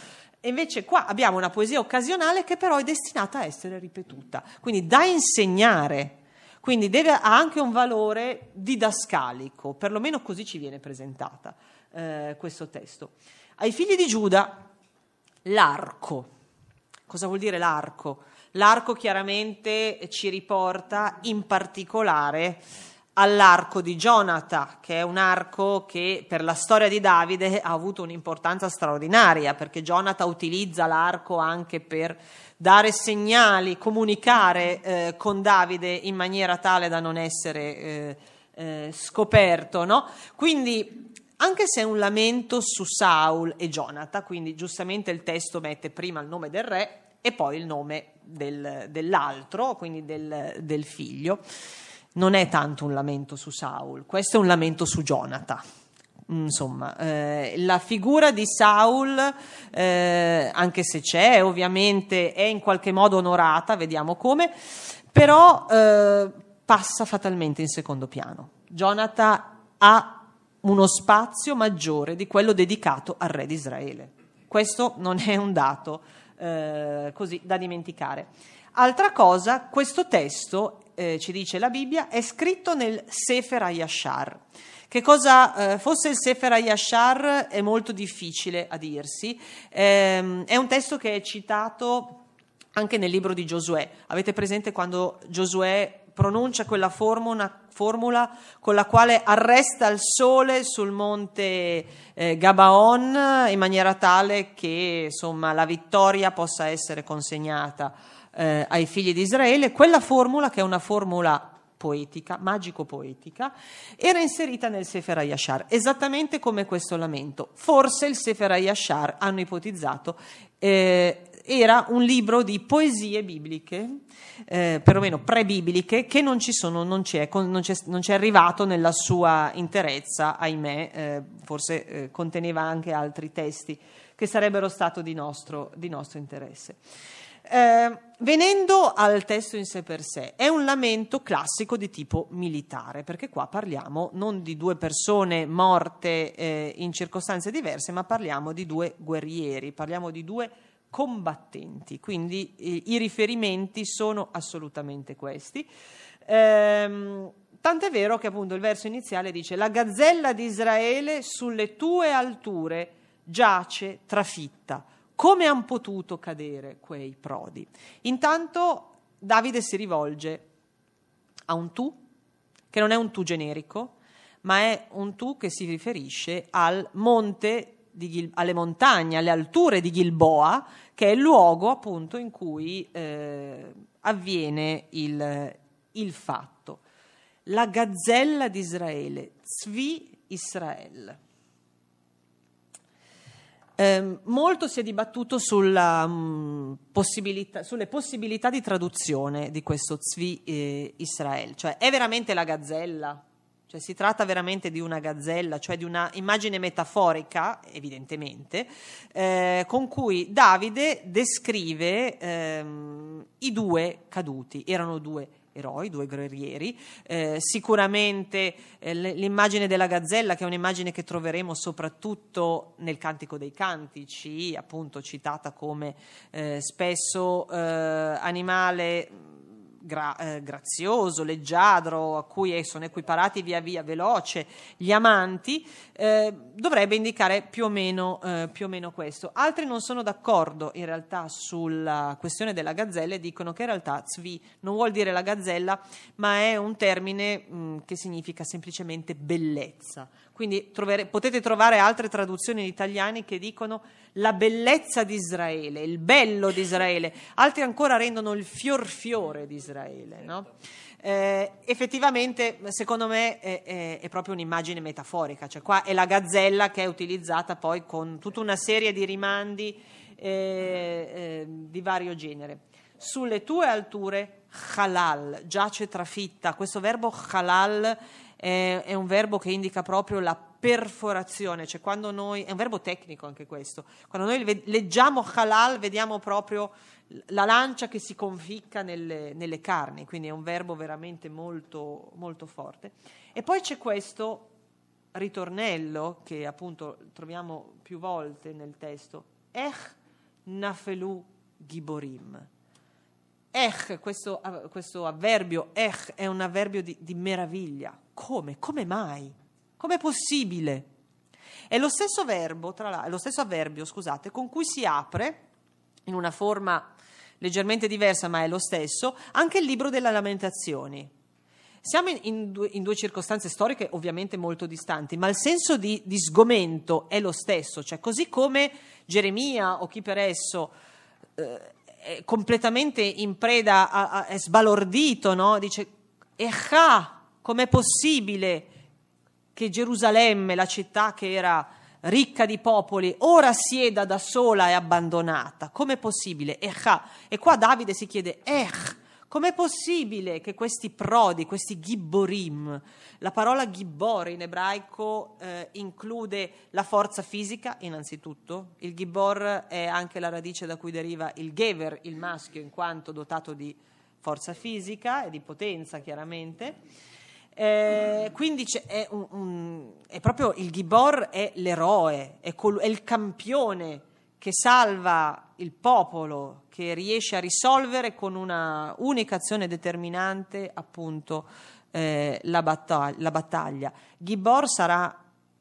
Invece qua abbiamo una poesia occasionale che però è destinata a essere ripetuta, quindi da insegnare, quindi deve, ha anche un valore didascalico, perlomeno così ci viene presentata eh, questo testo. Ai figli di Giuda l'arco. Cosa vuol dire l'arco? L'arco chiaramente ci riporta in particolare all'arco di Jonata, che è un arco che per la storia di Davide ha avuto un'importanza straordinaria, perché Jonata utilizza l'arco anche per dare segnali, comunicare eh, con Davide in maniera tale da non essere eh, eh, scoperto. No? Quindi anche se è un lamento su Saul e Jonata, quindi giustamente il testo mette prima il nome del re e poi il nome del, dell'altro, quindi del, del figlio. Non è tanto un lamento su Saul, questo è un lamento su Jonathan insomma, eh, la figura di Saul, eh, anche se c'è, ovviamente è in qualche modo onorata, vediamo come, però eh, passa fatalmente in secondo piano. Jonathan ha uno spazio maggiore di quello dedicato al re di Israele. Questo non è un dato eh, così da dimenticare. Altra cosa, questo testo, eh, ci dice la Bibbia, è scritto nel Sefer Ayashar. Che cosa eh, fosse il Sefer Ayashar è molto difficile a dirsi. Eh, è un testo che è citato anche nel libro di Giosuè. Avete presente quando Giosuè pronuncia quella formula formula con la quale arresta il sole sul monte eh, Gabaon in maniera tale che insomma, la vittoria possa essere consegnata eh, ai figli di Israele. Quella formula, che è una formula poetica, magico-poetica, era inserita nel Sefer Ayashar, esattamente come questo lamento. Forse il Sefer Ayashar, hanno ipotizzato, eh, era un libro di poesie bibliche, eh, perlomeno pre-bibliche, che non, sono, non, c'è, non, c'è, non c'è, arrivato nella sua interezza, ahimè, eh, forse eh, conteneva anche altri testi che sarebbero stati di, di nostro, interesse. Eh, venendo al testo in sé per sé, è un lamento classico di tipo militare, perché qua parliamo non di due persone morte eh, in circostanze diverse, ma parliamo di due guerrieri, parliamo di due combattenti. Quindi eh, i riferimenti sono assolutamente questi. Ehm, tant'è vero che appunto il verso iniziale dice la gazzella di Israele sulle tue alture giace trafitta. Come hanno potuto cadere quei prodi? Intanto Davide si rivolge a un tu, che non è un tu generico, ma è un tu che si riferisce al monte Gil- alle montagne, alle alture di Gilboa, che è il luogo appunto in cui eh, avviene il, il fatto. La gazzella di Israele, Zvi Israel. Eh, molto si è dibattuto sulla, mh, mm, possibilità, sulle possibilità di traduzione di questo Zvi eh, Israel, cioè è veramente la gazzella cioè si tratta veramente di una gazzella, cioè di una immagine metaforica, evidentemente, eh, con cui Davide descrive ehm, i due caduti. Erano due eroi, due guerrieri. Eh, sicuramente eh, l'immagine della gazzella, che è un'immagine che troveremo soprattutto nel Cantico dei Cantici, appunto citata come eh, spesso eh, animale gra- eh, grazioso, leggiadro, a cui sono equiparati via via veloce gli amanti, eh, dovrebbe indicare più o, meno, eh, più o, meno, questo. Altri non sono d'accordo in realtà sulla questione della gazzella e dicono che in realtà zvi non vuol dire la gazzella, ma è un termine mh, mm, che significa semplicemente bellezza. Quindi trovere, potete trovare altre traduzioni in italiani che dicono la bellezza di Israele, il bello di Israele, altri ancora rendono il fior fiore di Israele. No? Eh, effettivamente, secondo me, è, è, è, proprio un'immagine metaforica, cioè qua è la gazzella che è utilizzata poi con tutta una serie di rimandi eh, eh, di vario genere. Sulle tue alture halal, giace trafitta. Questo verbo halal è, è un verbo che indica proprio la perforazione, cioè quando noi, è un verbo tecnico anche questo, quando noi leggiamo halal vediamo proprio la lancia che si conficca nelle, nelle carni, quindi è un verbo veramente molto, molto forte. E poi c'è questo ritornello che appunto troviamo più volte nel testo, Ech nafelu giborim. Ech, questo, questo avverbio, ech, è un avverbio di, di meraviglia, come? Come mai? Com'è possibile? È lo stesso verbo, tra l'altro, lo stesso avverbio, scusate, con cui si apre, in una forma leggermente diversa ma è lo stesso, anche il libro delle lamentazioni. Siamo in, in, due, in, due, circostanze storiche ovviamente molto distanti, ma il senso di, di, sgomento è lo stesso, cioè così come Geremia o chi per esso eh, è completamente in preda, a, a, è sbalordito, no? dice Echa, Com'è possibile che Gerusalemme, la città che era ricca di popoli, ora sieda da sola e abbandonata? Com'è possibile? Echa. Ah, e qua Davide si chiede, Ech, ah, com'è possibile che questi prodi, questi gibborim, la parola gibbor in ebraico eh, include la forza fisica innanzitutto, il gibbor è anche la radice da cui deriva il gever, il maschio, in quanto dotato di forza fisica e di potenza chiaramente, eh, quindi è, un, un, è, proprio il Gibor è l'eroe, è, col, è, il campione che salva il popolo, che riesce a risolvere con una unica azione determinante appunto eh, la, battag- la, battaglia. Gibor sarà,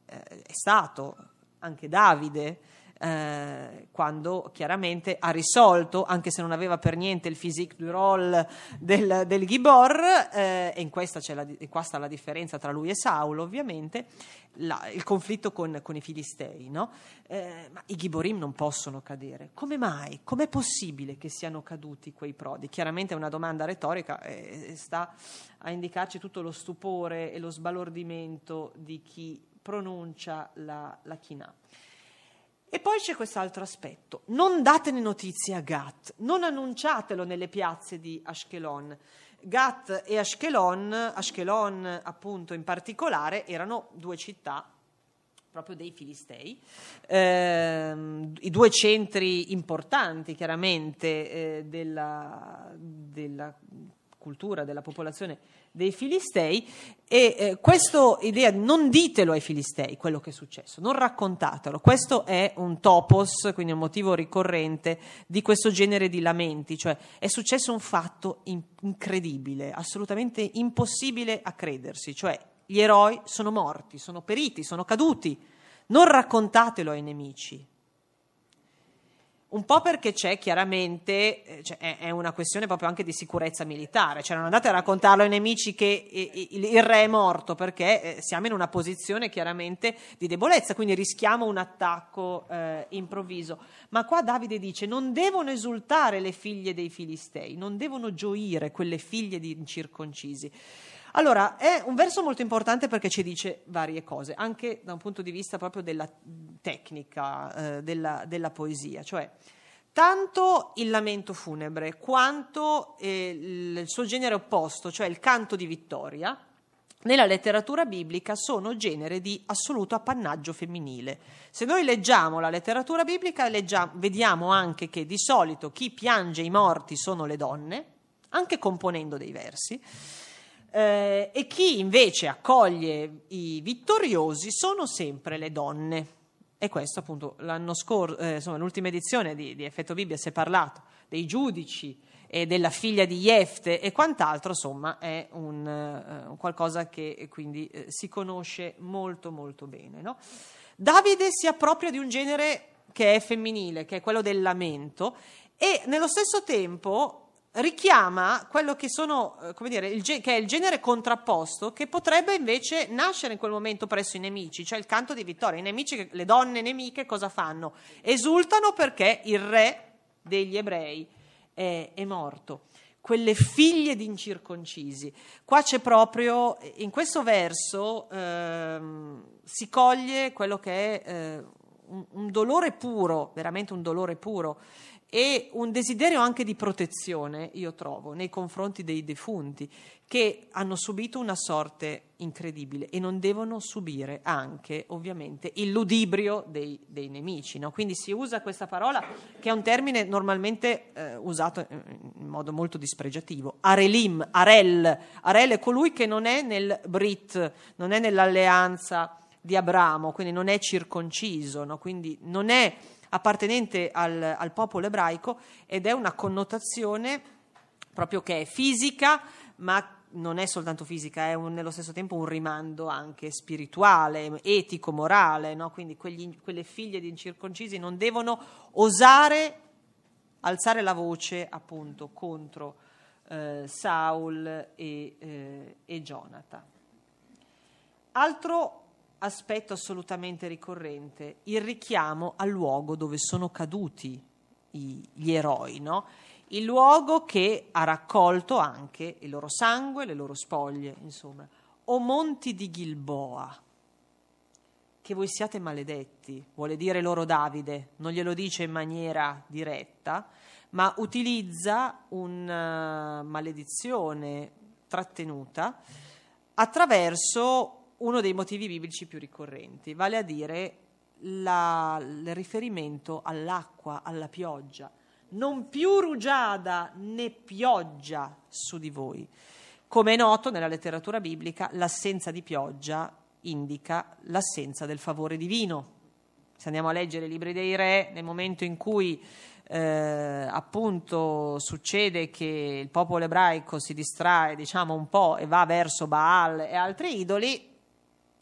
eh, è stato anche Davide, eh, quando chiaramente ha risolto, anche se non aveva per niente il physique du rôle del, del Gibor, eh, e in questa c'è la, qua sta la differenza tra lui e Saulo ovviamente, la, il conflitto con, con i filistei. No? Eh, ma i Ghiborim non possono cadere. Come mai? Com'è possibile che siano caduti quei prodi? Chiaramente è una domanda retorica e eh, eh, sta a indicarci tutto lo stupore e lo sbalordimento di chi pronuncia la, la china. E poi c'è quest'altro aspetto, non datene notizie a Gat, non annunciatelo nelle piazze di Ashkelon. Gat e Ashkelon, Ashkelon appunto in particolare, erano due città proprio dei Filistei, eh, i due centri importanti chiaramente eh, della, della cultura, della popolazione dei Filistei e eh, questa idea, non ditelo ai Filistei quello che è successo, non raccontatelo, questo è un topos, quindi un motivo ricorrente di questo genere di lamenti, cioè è successo un fatto in- incredibile, assolutamente impossibile a credersi, cioè gli eroi sono morti, sono periti, sono caduti, non raccontatelo ai nemici, un po' perché c'è chiaramente, eh, cioè, è, una questione proprio anche di sicurezza militare, cioè non andate a raccontarlo ai nemici che eh, il, re è morto perché eh, siamo in una posizione chiaramente di debolezza, quindi rischiamo un attacco eh, improvviso. Ma qua Davide dice non devono esultare le figlie dei filistei, non devono gioire quelle figlie di incirconcisi. Allora, è un verso molto importante perché ci dice varie cose, anche da un punto di vista proprio della tecnica eh, della, della, poesia, cioè tanto il lamento funebre quanto eh, il suo genere opposto, cioè il canto di vittoria, nella letteratura biblica sono genere di assoluto appannaggio femminile. Se noi leggiamo la letteratura biblica, leggiamo, vediamo anche che di solito chi piange i morti sono le donne, anche componendo dei versi eh, e chi invece accoglie i vittoriosi sono sempre le donne. E questo appunto l'anno scorso, eh, insomma l'ultima edizione di, di Effetto Bibbia si è parlato dei giudici e della figlia di Jefte e quant'altro, insomma è un, eh, qualcosa che eh, quindi eh, si conosce molto molto bene. No? Davide si appropria di un genere che è femminile, che è quello del lamento, e nello stesso tempo richiama quello che sono, eh, come dire, il, che è il genere contrapposto che potrebbe invece nascere in quel momento presso i nemici, cioè il canto di vittoria. I nemici, le donne nemiche cosa fanno? Esultano perché il re degli ebrei è, è morto. Quelle figlie di incirconcisi. Qua c'è proprio, in questo verso eh, si coglie quello che è eh, un, un dolore puro, veramente un dolore puro e un desiderio anche di protezione, io trovo, nei confronti dei defunti che hanno subito una sorte incredibile e non devono subire anche, ovviamente, il ludibrio dei, dei nemici. No? Quindi si usa questa parola, che è un termine normalmente eh, usato eh, in modo molto dispregiativo, arelim, arel. Arel è colui che non è nel Brit, non è nell'alleanza di Abramo, quindi non è circonciso, no? quindi non è appartenente al, al popolo ebraico ed è una connotazione proprio che è fisica, ma non è soltanto fisica, è un, nello stesso tempo un rimando anche spirituale, etico, morale, no? quindi quegli, quelle figlie di incirconcisi non devono osare alzare la voce appunto contro eh, Saul e, eh, e Jonathan. Altro aspetto assolutamente ricorrente, il richiamo al luogo dove sono caduti i, gli eroi, no? il luogo che ha raccolto anche il loro sangue, le loro spoglie, insomma. O monti di Gilboa, che voi siate maledetti, vuole dire loro Davide, non glielo dice in maniera diretta, ma utilizza una eh, maledizione trattenuta attraverso uno dei motivi biblici più ricorrenti, vale a dire la, il riferimento all'acqua, alla pioggia. Non più rugiada né pioggia su di voi. Come è noto nella letteratura biblica, l'assenza di pioggia indica l'assenza del favore divino. Se andiamo a leggere i libri dei re, nel momento in cui eh, appunto succede che il popolo ebraico si distrae, diciamo un po', e va verso Baal e altri idoli,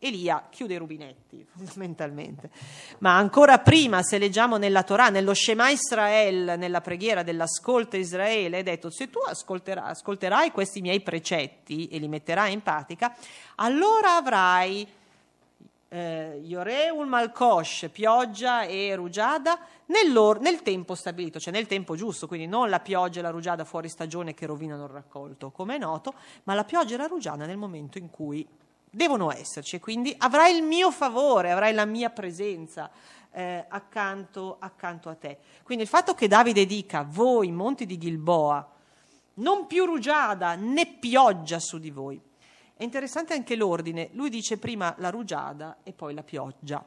Elia chiude i rubinetti, <laughs> fondamentalmente. Ma ancora prima, se leggiamo nella Torah, nello Shema Israel, nella preghiera dell'ascolto Israele, è detto: Se tu ascolterai, ascolterai questi miei precetti e li metterai in pratica, allora avrai eh, Yoreul Malkosh, pioggia e rugiada, nel tempo stabilito, cioè nel tempo giusto, quindi non la pioggia e la rugiada fuori stagione che rovinano il raccolto, come è noto, ma la pioggia e la rugiada nel momento in cui devono esserci e quindi avrai il mio favore, avrai la mia presenza eh, accanto, accanto, a te. Quindi il fatto che Davide dica voi, monti di Gilboa, non più rugiada né pioggia su di voi. È interessante anche l'ordine, lui dice prima la rugiada e poi la pioggia.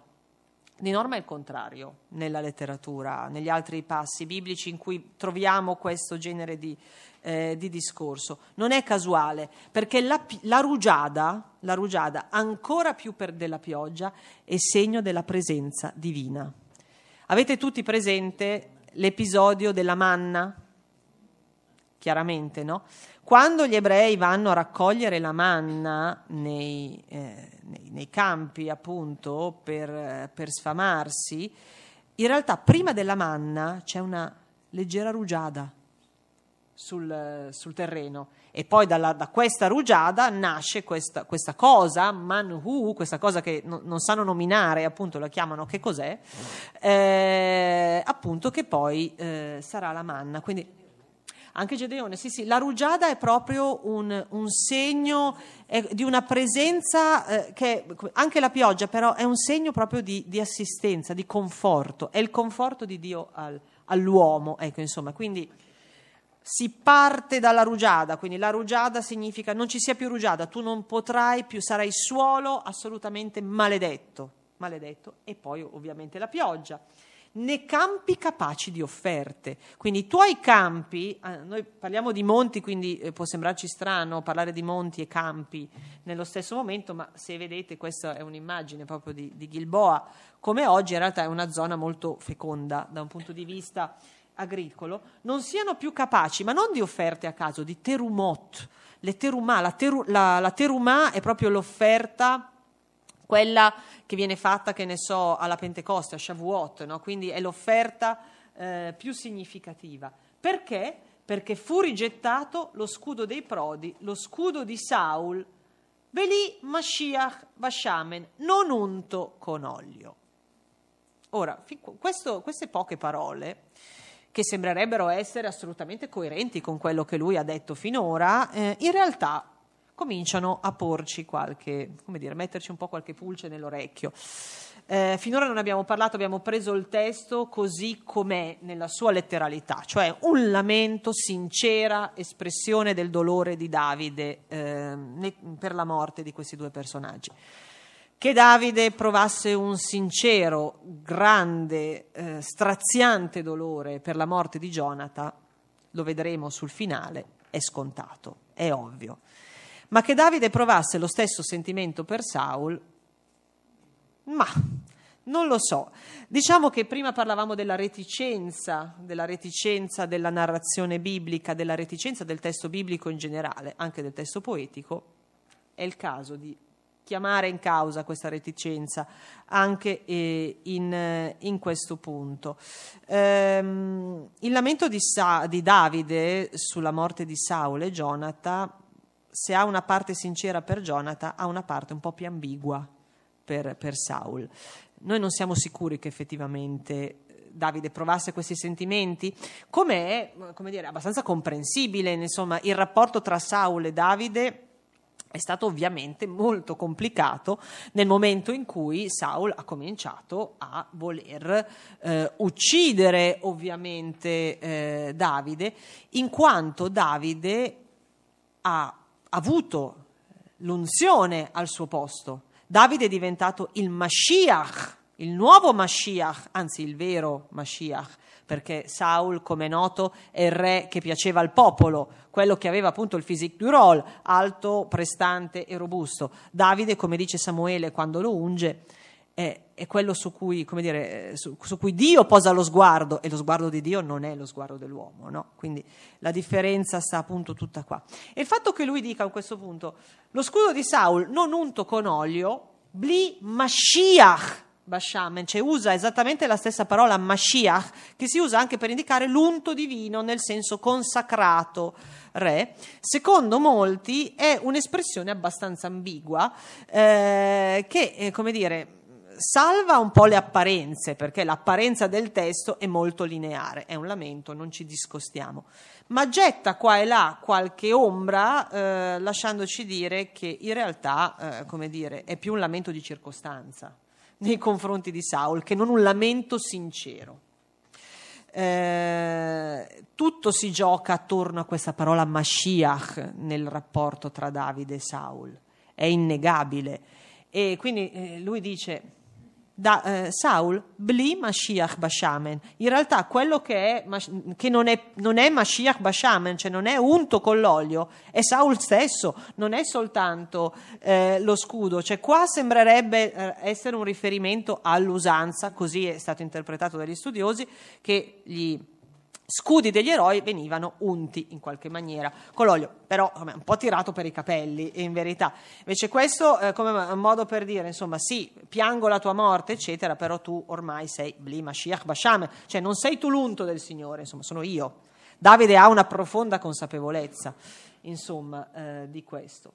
Di norma è il contrario nella letteratura, negli altri passi biblici in cui troviamo questo genere di, eh, di discorso. Non è casuale, perché la, la, rugiada, la rugiada, ancora più per della pioggia, è segno della presenza divina. Avete tutti presente l'episodio della manna? Chiaramente, no? Quando gli ebrei vanno a raccogliere la manna nei... Eh, nei, nei campi appunto per, per sfamarsi, in realtà prima della manna c'è una leggera rugiada sul, sul terreno e poi dalla, da questa rugiada nasce questa, questa cosa, manhu, questa cosa che no, non sanno nominare, appunto la chiamano che cos'è, eh, appunto che poi eh, sarà la manna. Quindi anche Gedeone, sì, sì, la rugiada è proprio un, un segno eh, di una presenza eh, che anche la pioggia, però, è un segno proprio di, di assistenza, di conforto. È il conforto di Dio al, all'uomo. Ecco, insomma, quindi si parte dalla rugiada, quindi la rugiada significa non ci sia più rugiada, tu non potrai più, sarai suolo assolutamente maledetto, maledetto e poi ovviamente la pioggia né campi capaci di offerte. Quindi i tuoi campi, eh, noi parliamo di monti, quindi eh, può sembrarci strano parlare di monti e campi nello stesso momento, ma se vedete questa è un'immagine proprio di, di Gilboa, come oggi in realtà è una zona molto feconda da un punto di vista agricolo, non siano più capaci, ma non di offerte a caso, di terumot. Le terumà, la, teru, la, la terumà è proprio l'offerta quella che viene fatta, che ne so, alla Pentecoste, a Shavuot, no? quindi è l'offerta eh, più significativa. Perché? Perché fu rigettato lo scudo dei prodi, lo scudo di Saul, Veli Mashiach Vashamen, non unto con olio. Ora, questo, queste poche parole, che sembrerebbero essere assolutamente coerenti con quello che lui ha detto finora, eh, in realtà cominciano a porci qualche, come dire, metterci un po' qualche pulce nell'orecchio. Eh, finora non abbiamo parlato, abbiamo preso il testo così com'è nella sua letteralità, cioè un lamento, sincera espressione del dolore di Davide eh, per la morte di questi due personaggi. Che Davide provasse un sincero, grande, eh, straziante dolore per la morte di Jonathan, lo vedremo sul finale, è scontato, è ovvio ma che Davide provasse lo stesso sentimento per Saul, ma non lo so. Diciamo che prima parlavamo della reticenza, della reticenza della narrazione biblica, della reticenza del testo biblico in generale, anche del testo poetico. È il caso di chiamare in causa questa reticenza anche eh, in, eh, in, questo punto. Ehm, il lamento di, Sa- di Davide sulla morte di Saul e Jonathan se ha una parte sincera per Jonathan, ha una parte un po' più ambigua per, per Saul. Noi non siamo sicuri che effettivamente eh, Davide provasse questi sentimenti, come è come dire, abbastanza comprensibile, insomma, il rapporto tra Saul e Davide è stato ovviamente molto complicato nel momento in cui Saul ha cominciato a voler eh, uccidere ovviamente eh, Davide, in quanto Davide ha avuto l'unzione al suo posto. Davide è diventato il Mashiach, il nuovo Mashiach, anzi il vero Mashiach, perché Saul, come è noto, è il re che piaceva al popolo, quello che aveva appunto il physique du role, alto, prestante e robusto. Davide, come dice Samuele quando lo unge, è, è quello su cui, come dire, eh, su, su cui, Dio posa lo sguardo e lo sguardo di Dio non è lo sguardo dell'uomo, no? quindi la differenza sta appunto tutta qua. E il fatto che lui dica a questo punto, lo scudo di Saul non unto con olio, bli mashiach, Bashamen, cioè usa esattamente la stessa parola Mashiach, che si usa anche per indicare l'unto divino nel senso consacrato re. Secondo molti è un'espressione abbastanza ambigua, eh, che, eh, come dire, salva un po' le apparenze, perché l'apparenza del testo è molto lineare, è un lamento, non ci discostiamo, ma getta qua e là qualche ombra eh, lasciandoci dire che in realtà, eh, come dire, è più un lamento di circostanza nei confronti di Saul che non un lamento sincero. Eh, tutto si gioca attorno a questa parola Mashiach nel rapporto tra Davide e Saul, è innegabile. E quindi eh, lui dice, da eh, Saul, Bli Mashiach Bashamen. In realtà quello che, è, che non, è, non è Mashiach Bashamen, cioè non è unto con l'olio, è Saul stesso, non è soltanto eh, lo scudo. Cioè qua sembrerebbe eh, essere un riferimento all'usanza, così è stato interpretato dagli studiosi, che gli scudi degli eroi venivano unti in qualche maniera con l'olio, però un po' tirato per i capelli in verità. Invece questo eh, come un modo per dire, insomma, sì, piango la tua morte, eccetera, però tu ormai sei Bli Mashiach Basham, cioè non sei tu l'unto del Signore, insomma, sono io. Davide ha una profonda consapevolezza, insomma, eh, di questo.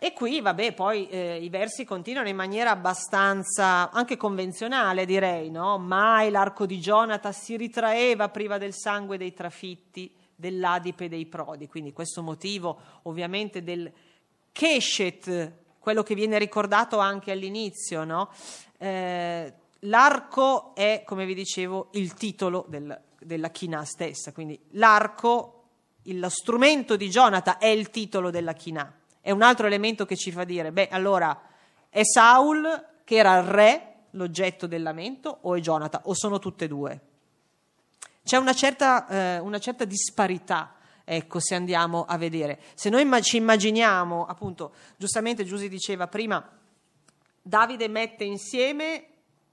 E qui, vabbè, poi eh, i versi continuano in maniera abbastanza anche convenzionale, direi, no? Mai l'arco di Gionata si ritraeva priva del sangue dei trafitti, dell'adipe dei prodi. Quindi questo motivo, ovviamente, del keshet, quello che viene ricordato anche all'inizio, no? Eh, l'arco è, come vi dicevo, il titolo del, della china stessa, quindi l'arco, il, lo strumento di Gionata è il titolo della china è un altro elemento che ci fa dire, beh, allora è Saul che era il re, l'oggetto del lamento, o è Jonathan, o sono tutte e due. C'è una certa, eh, una certa disparità Ecco, se andiamo a vedere. Se noi ci immaginiamo, appunto, giustamente Giussi diceva prima, Davide mette insieme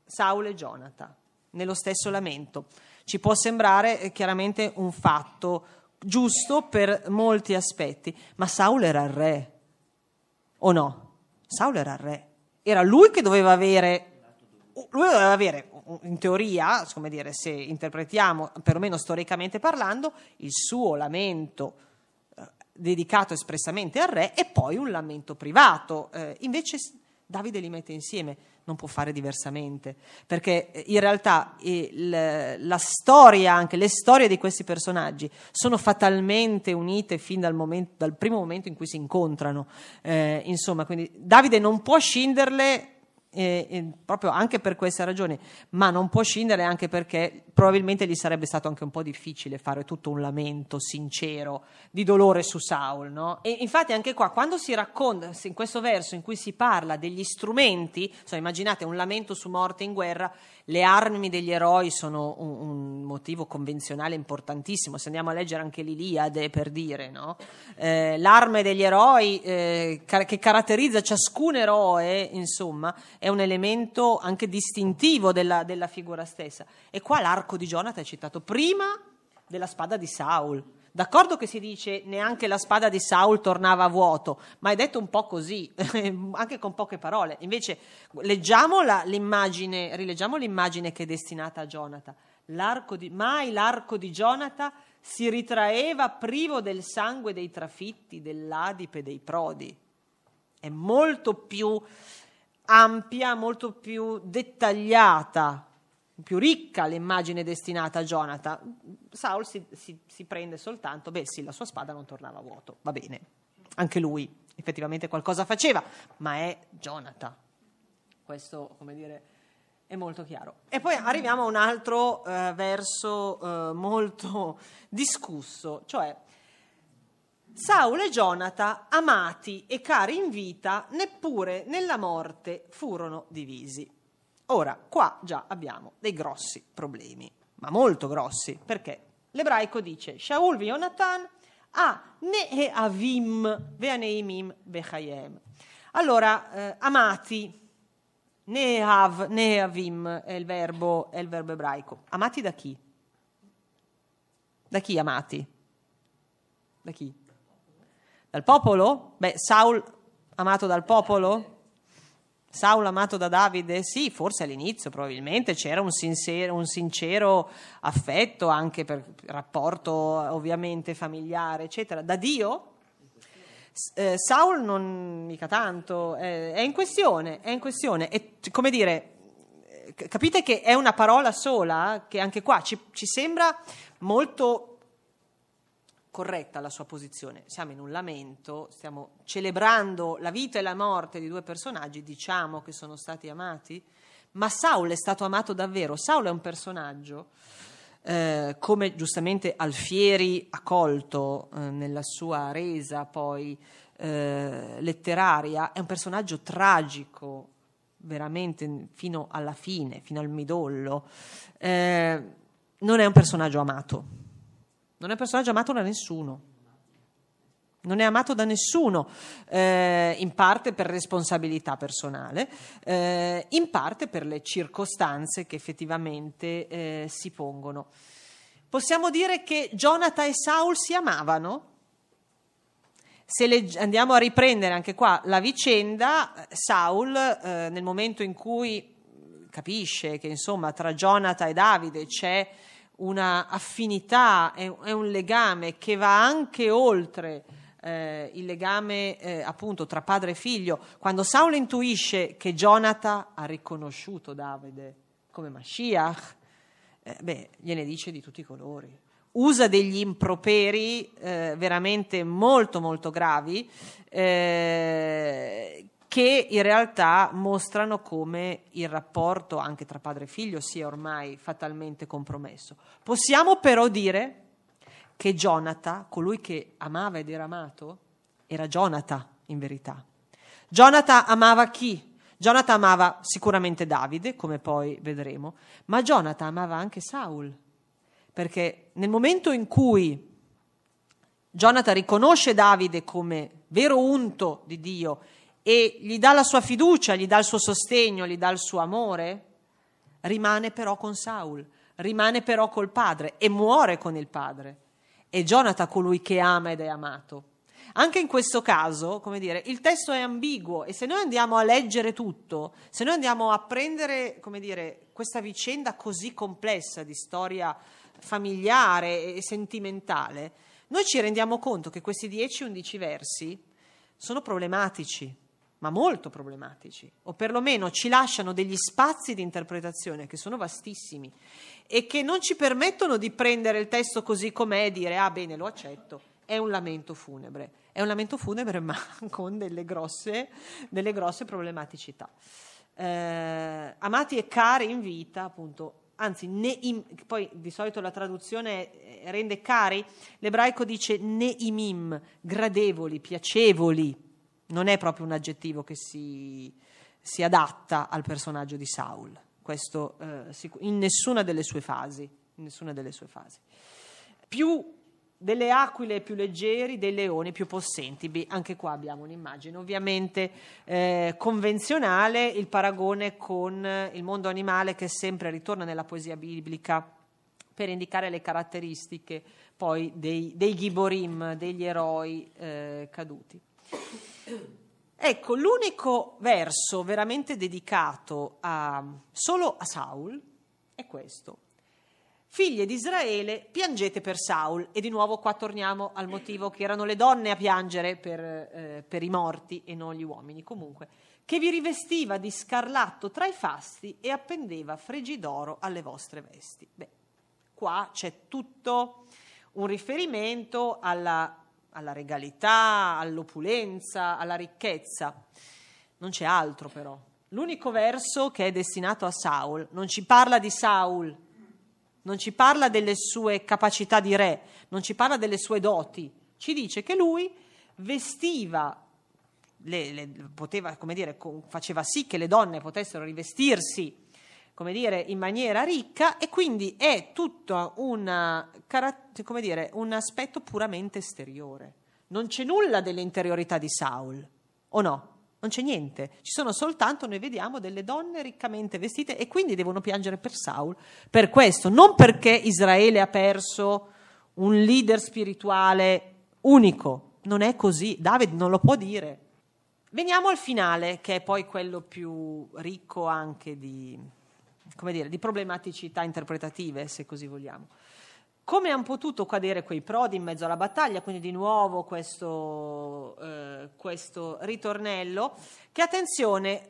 Saul e Jonathan nello stesso lamento. Ci può sembrare eh, chiaramente un fatto giusto per molti aspetti, ma Saul era il re o no? Saulo era il re, era lui che doveva avere, lui doveva avere in teoria, come dire, se interpretiamo, perlomeno storicamente parlando, il suo lamento eh, dedicato espressamente al re e poi un lamento privato. Eh, invece Davide li mette insieme non può fare diversamente, perché eh, in realtà il, la storia, anche le storie di questi personaggi, sono fatalmente unite fin dal, momento, dal primo momento in cui si incontrano. Eh, insomma, quindi Davide non può scinderle eh, eh, proprio anche per questa ragione, ma non può scindere anche perché probabilmente gli sarebbe stato anche un po' difficile fare tutto un lamento sincero di dolore su Saul. No? E infatti anche qua, quando si racconta, in questo verso in cui si parla degli strumenti, insomma, immaginate un lamento su morte in guerra, le armi degli eroi sono un, un motivo convenzionale importantissimo, se andiamo a leggere anche l'Iliade per dire, no? eh, l'arma degli eroi eh, car- che caratterizza ciascun eroe, insomma, è un elemento anche distintivo della, della figura stessa. E qua l'arco di Jonathan è citato prima della spada di Saul. D'accordo che si dice neanche la spada di Saul tornava a vuoto, ma è detto un po' così, <laughs> anche con poche parole. Invece leggiamo la, l'immagine, rileggiamo l'immagine che è destinata a Jonata. L'arco di, mai l'arco di Jonata si ritraeva privo del sangue dei trafitti, dell'adipe, dei prodi. È molto più ampia, molto più dettagliata più ricca l'immagine destinata a Jonathan. Saul si, si, si, prende soltanto, beh sì, la sua spada non tornava a vuoto, va bene, anche lui effettivamente qualcosa faceva, ma è Jonathan. Questo, come dire, è molto chiaro. E poi arriviamo a un altro eh, verso eh, molto <laughs> discusso, cioè Saul e Jonathan, amati e cari in vita, neppure nella morte furono divisi. Ora, qua già abbiamo dei grossi problemi, ma molto grossi, perché l'ebraico dice Shaul ve Yonatan a ne avim veaneimim bechayem. Allora, eh, amati, ne av, ne avim è il, verbo, è il verbo ebraico. Amati da chi? Da chi amati? Da chi? Dal popolo? Beh, Saul amato dal popolo? Saul amato da Davide? Sì, forse all'inizio probabilmente c'era un sincero, un sincero affetto anche per rapporto ovviamente familiare, eccetera. Da Dio? Eh, Saul non mica tanto, eh, è in questione, è in questione. E, come dire, eh, capite che è una parola sola che anche qua ci, ci sembra molto corretta la sua posizione. Siamo in un lamento, stiamo celebrando la vita e la morte di due personaggi, diciamo che sono stati amati, ma Saul è stato amato davvero. Saul è un personaggio, eh, come giustamente Alfieri ha colto eh, nella sua resa poi eh, letteraria, è un personaggio tragico, veramente fino alla fine, fino al midollo. Eh, non è un personaggio amato non è un personaggio amato da nessuno. Non è amato da nessuno, eh, in parte per responsabilità personale, eh, in parte per le circostanze che effettivamente eh, si pongono. Possiamo dire che Jonathan e Saul si amavano? Se le, andiamo a riprendere anche qua la vicenda, Saul eh, nel momento in cui capisce che insomma tra Jonathan e Davide c'è una affinità, è, è un legame che va anche oltre eh, il legame eh, appunto tra padre e figlio. Quando Saulo intuisce che Jonathan ha riconosciuto Davide come Mashiach, eh, beh, gliene dice di tutti i colori usa degli improperi eh, veramente molto molto gravi eh, che in realtà mostrano come il rapporto anche tra padre e figlio sia ormai fatalmente compromesso. Possiamo però dire che Jonathan, colui che amava ed era amato, era Jonathan in verità. Jonathan amava chi? Jonathan amava sicuramente Davide, come poi vedremo, ma Jonathan amava anche Saul, perché nel momento in cui Jonathan riconosce Davide come vero unto di Dio e gli dà la sua fiducia, gli dà il suo sostegno, gli dà il suo amore, rimane però con Saul, rimane però col padre e muore con il padre. È Jonathan colui che ama ed è amato. Anche in questo caso, come dire, il testo è ambiguo e se noi andiamo a leggere tutto, se noi andiamo a prendere, come dire, questa vicenda così complessa di storia familiare e sentimentale, noi ci rendiamo conto che questi 10-11 versi sono problematici ma molto problematici, o perlomeno ci lasciano degli spazi di interpretazione che sono vastissimi e che non ci permettono di prendere il testo così com'è e dire ah bene lo accetto, è un lamento funebre, è un lamento funebre ma <laughs> con delle grosse, delle grosse problematicità. Eh, amati e cari in vita, appunto, anzi, in, poi di solito la traduzione eh, rende cari, l'ebraico dice neimim, gradevoli, piacevoli, non è proprio un aggettivo che si, si adatta al personaggio di Saul, questo eh, in nessuna delle sue fasi. Delle sue fasi. Più delle aquile più leggeri, dei leoni più possenti. Anche qua abbiamo un'immagine ovviamente eh, convenzionale, il paragone con il mondo animale che sempre ritorna nella poesia biblica per indicare le caratteristiche poi dei, dei ghiborim, degli eroi eh, caduti. Ecco, l'unico verso veramente dedicato a, solo a Saul è questo. Figlie di Israele, piangete per Saul. E di nuovo qua torniamo al motivo che erano le donne a piangere per, eh, per i morti e non gli uomini. Comunque, che vi rivestiva di scarlatto tra i fasti e appendeva fregi d'oro alle vostre vesti. Beh, qua c'è tutto un riferimento alla alla regalità, all'opulenza, alla ricchezza. Non c'è altro però. L'unico verso che è destinato a Saul non ci parla di Saul, non ci parla delle sue capacità di re, non ci parla delle sue doti, ci dice che lui vestiva, le, le, poteva, come dire, faceva sì che le donne potessero rivestirsi come dire, in maniera ricca e quindi è tutto una, eh, come dire, un aspetto puramente esteriore. Non c'è nulla dell'interiorità di Saul, o no? Non c'è niente, ci sono soltanto, noi vediamo, delle donne riccamente vestite e quindi devono piangere per Saul, per questo, non perché Israele ha perso un leader spirituale unico, non è così, David non lo può dire. Veniamo al finale, che è poi quello più ricco anche di, come dire, di problematicità interpretative, se così vogliamo. Come hanno potuto cadere quei prodi in mezzo alla battaglia? Quindi di nuovo questo, eh, questo ritornello, che attenzione,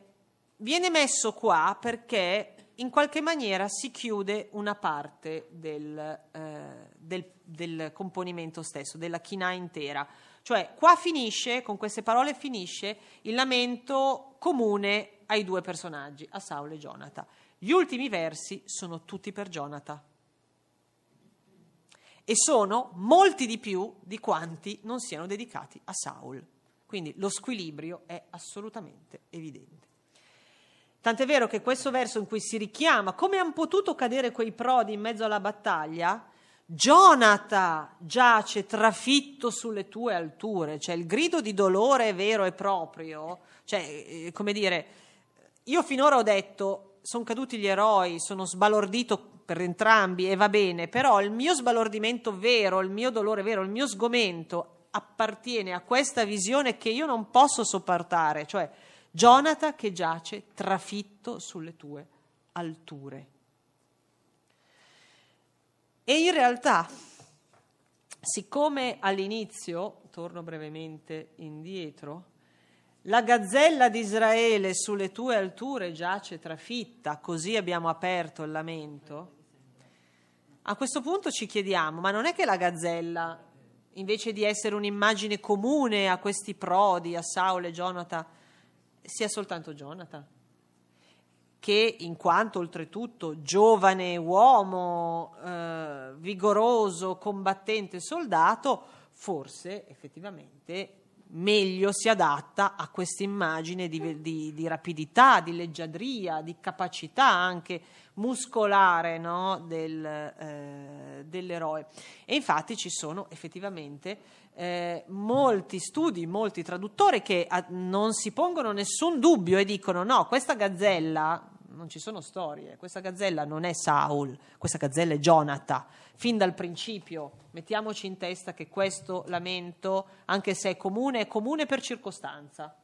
viene messo qua perché in qualche maniera si chiude una parte del, eh, del, del componimento stesso, della china intera. Cioè qua finisce, con queste parole finisce, il lamento comune ai due personaggi, a Saul e Jonathan. Gli ultimi versi sono tutti per Jonathan e sono molti di più di quanti non siano dedicati a Saul. Quindi lo squilibrio è assolutamente evidente. Tant'è vero che questo verso in cui si richiama come hanno potuto cadere quei prodi in mezzo alla battaglia, Jonata giace trafitto sulle tue alture, cioè il grido di dolore vero e proprio, cioè eh, come dire, io finora ho detto sono caduti gli eroi, sono sbalordito per entrambi e va bene, però il mio sbalordimento vero, il mio dolore vero, il mio sgomento appartiene a questa visione che io non posso sopportare, cioè Jonathan che giace trafitto sulle tue alture. E in realtà, siccome all'inizio, torno brevemente indietro, la gazzella di Israele sulle tue alture giace trafitta, così abbiamo aperto il lamento. A questo punto ci chiediamo, ma non è che la gazzella, invece di essere un'immagine comune a questi prodi, a Saul e Jonathan, sia soltanto Jonathan? Che in quanto oltretutto giovane uomo, eh, vigoroso, combattente, soldato, forse effettivamente meglio si adatta a questa immagine di, di, di, rapidità, di leggiadria, di capacità anche muscolare no? Del, eh, dell'eroe. E infatti ci sono effettivamente eh, molti studi, molti traduttori che a, ah, non si pongono nessun dubbio e dicono no, questa gazzella non ci sono storie. Questa gazzella non è Saul, questa gazzella è Jonathan. Fin dal principio mettiamoci in testa che questo lamento, anche se è comune, è comune per circostanza,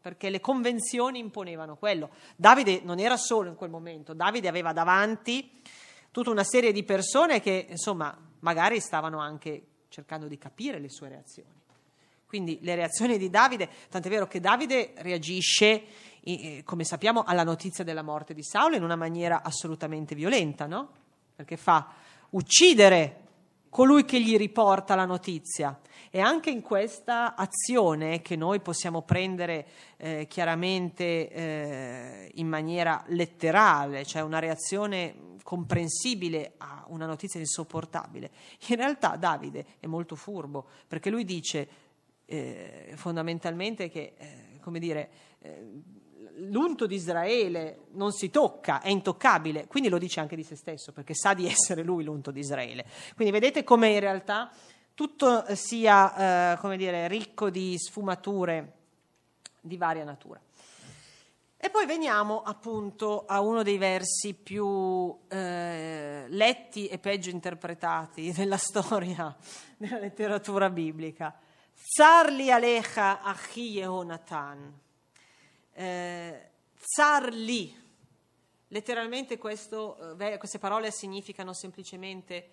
perché le convenzioni imponevano quello. Davide non era solo in quel momento, Davide aveva davanti tutta una serie di persone che, insomma, magari stavano anche cercando di capire le sue reazioni. Quindi le reazioni di Davide, tant'è vero che Davide reagisce, eh, come sappiamo, alla notizia della morte di Saulo in una maniera assolutamente violenta, no? Perché fa uccidere colui che gli riporta la notizia. E anche in questa azione che noi possiamo prendere eh, chiaramente eh, in maniera letterale, cioè una reazione comprensibile a una notizia insopportabile, in realtà Davide è molto furbo perché lui dice eh, fondamentalmente che, eh, come dire, eh, l'unto di Israele non si tocca, è intoccabile, quindi lo dice anche di se stesso, perché sa di essere lui l'unto di Israele. Quindi vedete come in realtà tutto eh, sia, eh, come dire, ricco di sfumature di varia natura. E poi veniamo appunto a uno dei versi più eh, letti e peggio interpretati <laughs> della storia della letteratura biblica, Zarli alecha achi Yehonatan. Eh, tsar Letteralmente questo, eh, queste parole significano semplicemente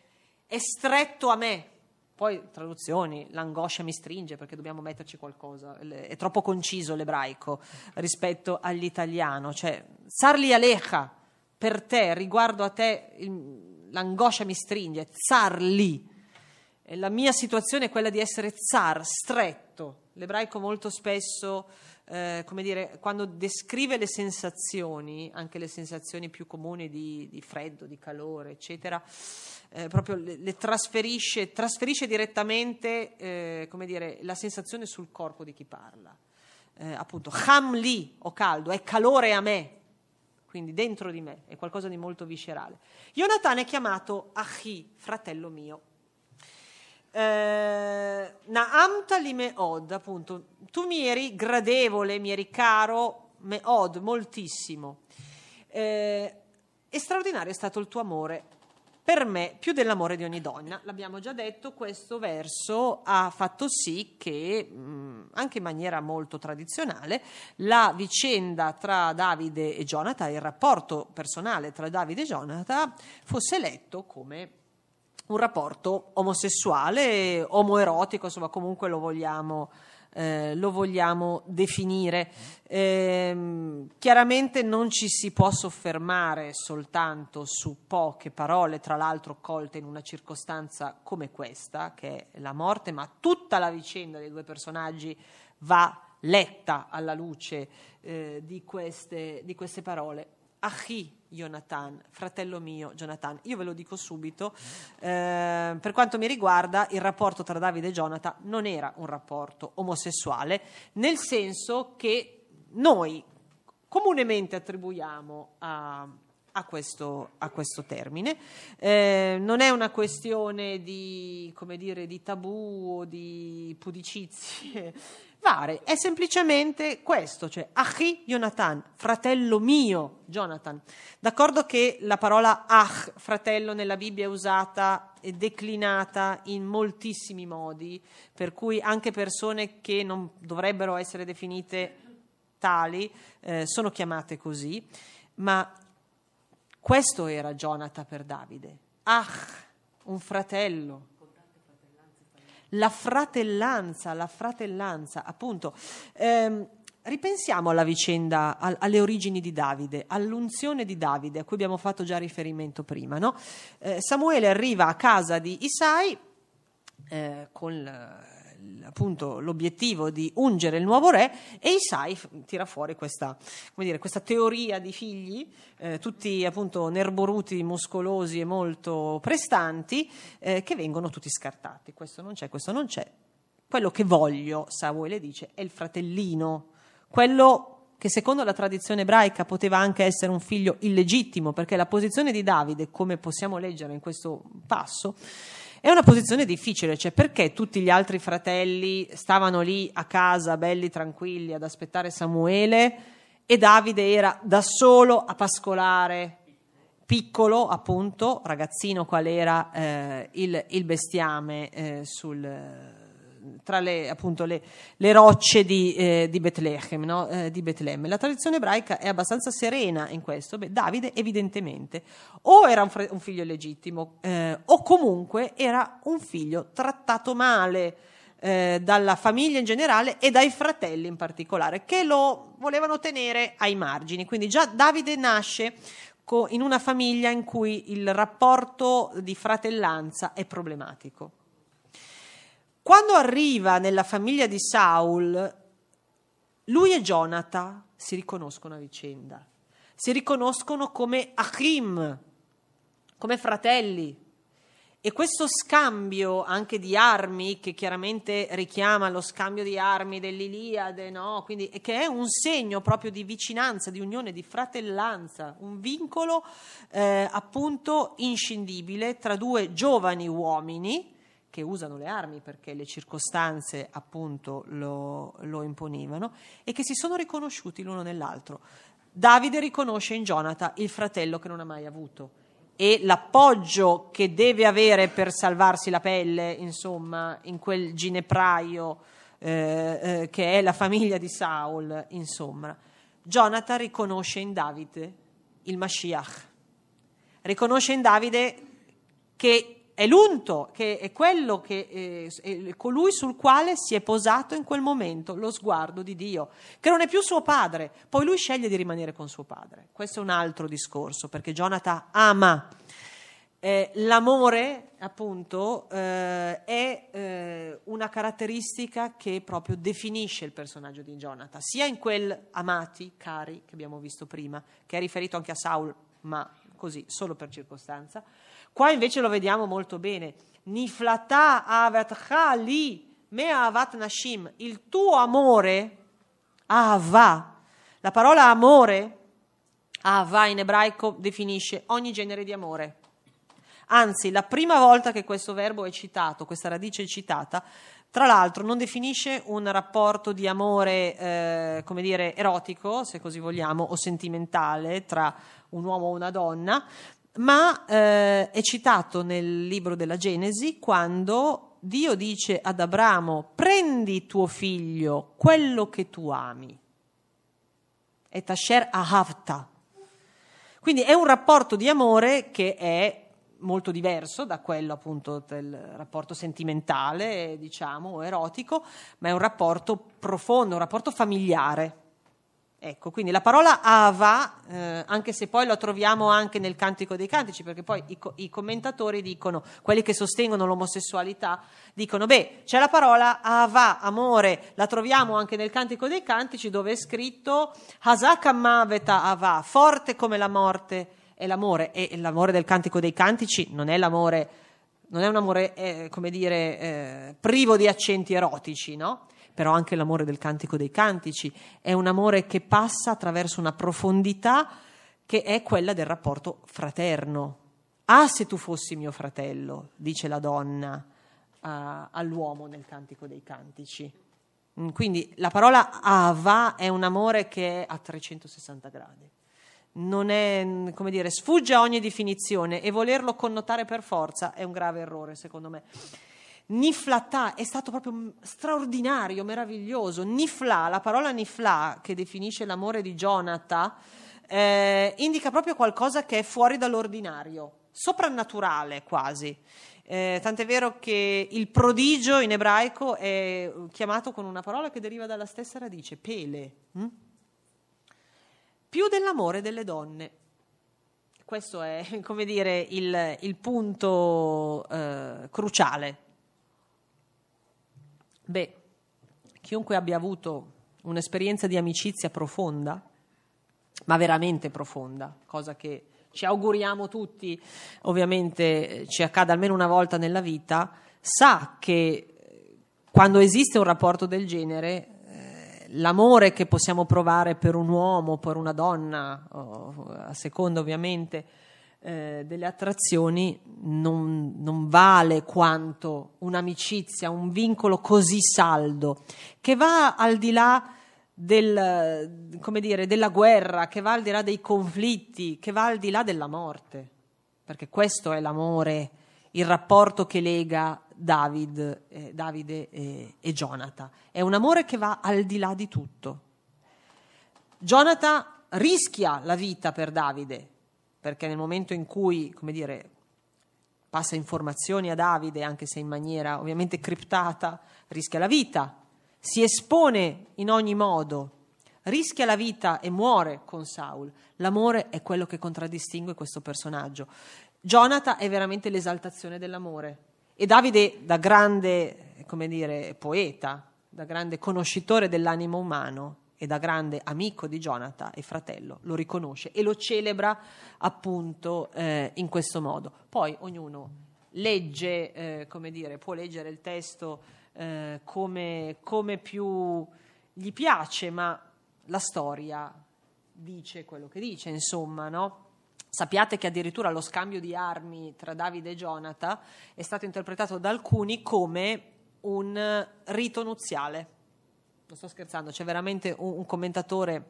è stretto a me. Poi traduzioni, l'angoscia mi stringe perché dobbiamo metterci qualcosa, è troppo conciso l'ebraico rispetto all'italiano, cioè tsar alecha per te, riguardo a te, il, l'angoscia mi stringe, tsar li eh, la mia situazione è quella di essere zar, stretto. L'ebraico molto spesso, eh, come dire, quando descrive le sensazioni, anche le sensazioni più comuni di, di freddo, di calore, eccetera, eh, proprio le, le, trasferisce, trasferisce direttamente, eh, come dire, la sensazione sul corpo di chi parla. Eh, appunto, ham lì, ho caldo, è calore a me, quindi dentro di me, è qualcosa di molto viscerale. Jonathan è chiamato Achi, fratello mio, eh, Naamta li meod, appunto, tu mi eri gradevole, mi eri caro, meod, moltissimo. Eh, e straordinario è stato il tuo amore per me più dell'amore di ogni donna. L'abbiamo già detto, questo verso ha fatto sì che, mm, anche in maniera molto tradizionale, la vicenda tra Davide e Jonathan, il rapporto personale tra Davide e Jonathan, fosse letto come un rapporto omosessuale, omoerotico, insomma comunque lo vogliamo, eh, lo vogliamo definire. Eh, chiaramente non ci si può soffermare soltanto su poche parole, tra l'altro colte in una circostanza come questa, che è la morte, ma tutta la vicenda dei due personaggi va letta alla luce eh, di, queste, di, queste, parole. Achi Jonathan, fratello mio Jonathan. Io ve lo dico subito, eh, per quanto mi riguarda il rapporto tra Davide e Jonathan non era un rapporto omosessuale, nel senso che noi comunemente attribuiamo a, a, questo, a questo, termine, eh, non è una questione di, dire, di tabù o di pudicizie fare è semplicemente questo, cioè Achi Jonathan, fratello mio Jonathan. D'accordo che la parola Ach, fratello, nella Bibbia è usata e declinata in moltissimi modi, per cui anche persone che non dovrebbero essere definite tali eh, sono chiamate così, ma questo era Jonathan per Davide, Ach, un fratello la fratellanza, la fratellanza, appunto. Ehm, Ripensiamo alla vicenda, alle origini di Davide, all'unzione di Davide, a cui abbiamo fatto già riferimento prima. No? Eh, Samuele arriva a casa di Isai eh, con appunto l'obiettivo di ungere il nuovo re e Isai tira fuori questa, dire, questa teoria di figli, eh, tutti appunto nerboruti, muscolosi e molto prestanti, eh, che vengono tutti scartati. Questo non c'è, questo non c'è. Quello che voglio, Savoy le dice, è il fratellino, quello che secondo la tradizione ebraica poteva anche essere un figlio illegittimo, perché la posizione di Davide, come possiamo leggere in questo passo, è una posizione difficile, cioè perché tutti gli altri fratelli stavano lì a casa, belli tranquilli, ad aspettare Samuele e Davide era da solo a pascolare, piccolo appunto, ragazzino qual era eh, il, il, bestiame eh, sul tra le, appunto, le, le rocce di, eh, di, Betlemme, no? eh, di, Betlemme, La tradizione ebraica è abbastanza serena in questo. Beh, Davide evidentemente o era un, fre- un figlio illegittimo, eh, o comunque era un figlio trattato male eh, dalla famiglia in generale e dai fratelli in particolare, che lo volevano tenere ai margini. Quindi già Davide nasce in una famiglia in cui il rapporto di fratellanza è problematico. Quando arriva nella famiglia di Saul, lui e Jonathan si riconoscono a vicenda, si riconoscono come Achim, come fratelli. E questo scambio anche di armi, che chiaramente richiama lo scambio di armi dell'Iliade, no? Quindi, che è un segno proprio di vicinanza, di unione, di fratellanza, un vincolo eh, appunto inscindibile tra due giovani uomini che usano le armi perché le circostanze appunto lo, lo imponevano e che si sono riconosciuti l'uno nell'altro. Davide riconosce in Jonathan il fratello che non ha mai avuto e l'appoggio che deve avere per salvarsi la pelle, insomma, in quel ginepraio eh, eh, che è la famiglia di Saul, insomma. Jonathan riconosce in Davide il Mashiach, riconosce in Davide che è l'unto, che è quello che eh, è colui sul quale si è posato in quel momento lo sguardo di Dio, che non è più suo padre, poi lui sceglie di rimanere con suo padre. Questo è un altro discorso, perché Jonathan ama. Eh, l'amore, appunto, eh, è eh, una caratteristica che proprio definisce il personaggio di Jonathan, sia in quel amati, cari, che abbiamo visto prima, che è riferito anche a Saul, ma così, solo per circostanza, Qua invece lo vediamo molto bene. Niflata avatcha li me'avat nashim. Il tuo amore, ava. La parola amore, ava in ebraico, definisce ogni genere di amore. Anzi, la prima volta che questo verbo è citato, questa radice è citata, tra l'altro non definisce un rapporto di amore, eh, come dire, erotico, se così vogliamo, o sentimentale tra un uomo e una donna, ma eh, è citato nel libro della Genesi quando Dio dice ad Abramo prendi tuo figlio, quello che tu ami. E Tasher Ahavta. Quindi è un rapporto di amore che è molto diverso da quello appunto del rapporto sentimentale, diciamo, erotico, ma è un rapporto profondo, un rapporto familiare. Ecco, quindi la parola Ava, eh, anche se poi la troviamo anche nel Cantico dei Cantici, perché poi i, co- i, commentatori dicono, quelli che sostengono l'omosessualità, dicono, beh, c'è la parola Ava, amore, la troviamo anche nel Cantico dei Cantici dove è scritto Hasaka Maveta Ava, forte come la morte è l'amore, e l'amore del Cantico dei Cantici non è l'amore, non è un amore, eh, come dire, eh, privo di accenti erotici, no? però anche l'amore del cantico dei cantici, è un amore che passa attraverso una profondità che è quella del rapporto fraterno. Ah, se tu fossi mio fratello, dice la donna a, eh, all'uomo nel cantico dei cantici. Mm, quindi la parola Ava è un amore che è a 360 gradi non è, mm, come dire, sfugge a ogni definizione e volerlo connotare per forza è un grave errore, secondo me. Niflatà è stato proprio straordinario, meraviglioso. Niflà, la parola niflà che definisce l'amore di Jonathan, eh, indica proprio qualcosa che è fuori dall'ordinario, soprannaturale quasi. Eh, tant'è vero che il prodigio in ebraico è chiamato con una parola che deriva dalla stessa radice, pele. Mm? Più dell'amore delle donne. Questo è, <laughs> come dire, il, il punto eh, cruciale Beh, chiunque abbia avuto un'esperienza di amicizia profonda, ma veramente profonda, cosa che ci auguriamo tutti, ovviamente eh, ci accada almeno una volta nella vita, sa che eh, quando esiste un rapporto del genere, eh, l'amore che possiamo provare per un uomo, per una donna, a seconda ovviamente, eh, delle attrazioni non, non, vale quanto un'amicizia, un vincolo così saldo, che va al di là del, dire, della guerra, che va al di là dei conflitti, che va al di là della morte, perché questo è l'amore, il rapporto che lega David, eh, Davide e, e Jonathan. È un amore che va al di là di tutto. Jonathan rischia la vita per Davide, perché nel momento in cui, come dire, passa informazioni a Davide, anche se in maniera ovviamente criptata, rischia la vita, si espone in ogni modo, rischia la vita e muore con Saul. L'amore è quello che contraddistingue questo personaggio. Jonathan è veramente l'esaltazione dell'amore e Davide, da grande, come dire, poeta, da grande conoscitore dell'animo umano, e da grande amico di Jonathan e fratello, lo riconosce e lo celebra appunto eh, in questo modo. Poi ognuno legge, eh, come dire, può leggere il testo eh, come, come più gli piace, ma la storia dice quello che dice, insomma, no? Sappiate che addirittura lo scambio di armi tra Davide e Jonathan è stato interpretato da alcuni come un rito nuziale non sto scherzando, c'è veramente un, un commentatore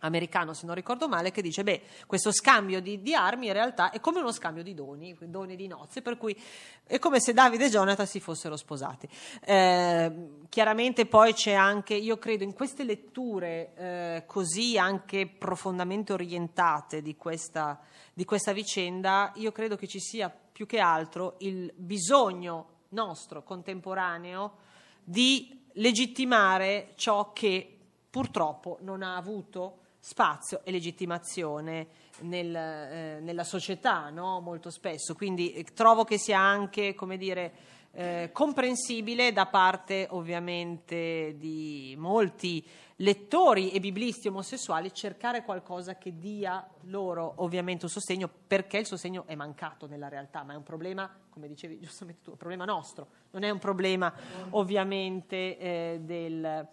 americano, se non ricordo male, che dice: Beh, questo scambio di, di, armi in realtà è come uno scambio di doni, doni di nozze, per cui è come se Davide e Jonathan si fossero sposati. Eh, chiaramente poi c'è anche, io credo, in queste letture eh, così anche profondamente orientate di questa, di questa vicenda, io credo che ci sia più che altro il bisogno nostro contemporaneo di legittimare ciò che purtroppo non ha avuto spazio e legittimazione nel, eh, nella società, no? molto spesso. Quindi eh, trovo che sia anche, come dire, eh, comprensibile da parte ovviamente di molti lettori e biblisti omosessuali cercare qualcosa che dia loro ovviamente un sostegno perché il sostegno è mancato nella realtà, ma è un problema, come dicevi giustamente tu, è un problema nostro, non è un problema ovviamente eh, del,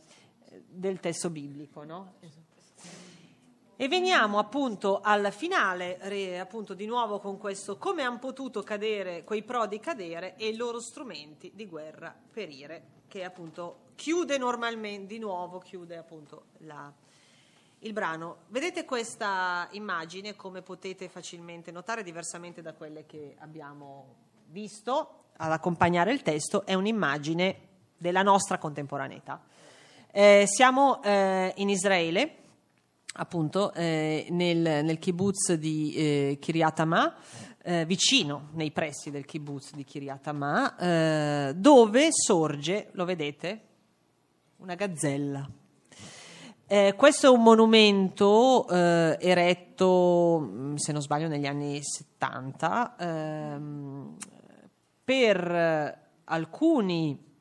del, testo biblico. No? Esatto. E veniamo appunto al finale, appunto di nuovo con questo come hanno potuto cadere quei prodi cadere e i loro strumenti di guerra perire, che appunto chiude normalmente, di nuovo chiude appunto la, il brano. Vedete questa immagine come potete facilmente notare, diversamente da quelle che abbiamo visto ad accompagnare il testo, è un'immagine della nostra contemporaneità. Eh, siamo eh, in Israele appunto eh, nel, nel, kibbutz di eh, Kiryat eh, vicino nei pressi del kibbutz di Kiryat eh, dove sorge, lo vedete, una gazzella. Eh, questo è un monumento eh, eretto, mm, se non sbaglio, negli anni 70 ehm, per eh, alcuni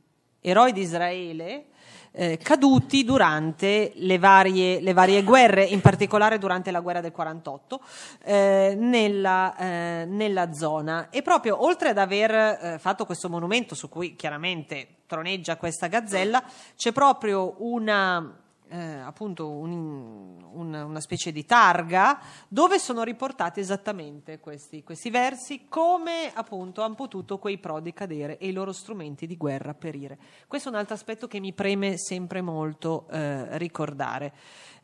eroi di Israele eh, caduti durante le varie, le varie, guerre, in particolare durante la guerra del 48, eh, nella, eh, nella, zona. E proprio oltre ad aver eh, fatto questo monumento, su cui chiaramente troneggia questa gazzella, c'è proprio una eh, appunto un, un, una specie di targa dove sono riportati esattamente questi, questi versi, come appunto hanno potuto quei prodi cadere e i loro strumenti di guerra perire. Questo è un altro aspetto che mi preme sempre molto eh, ricordare.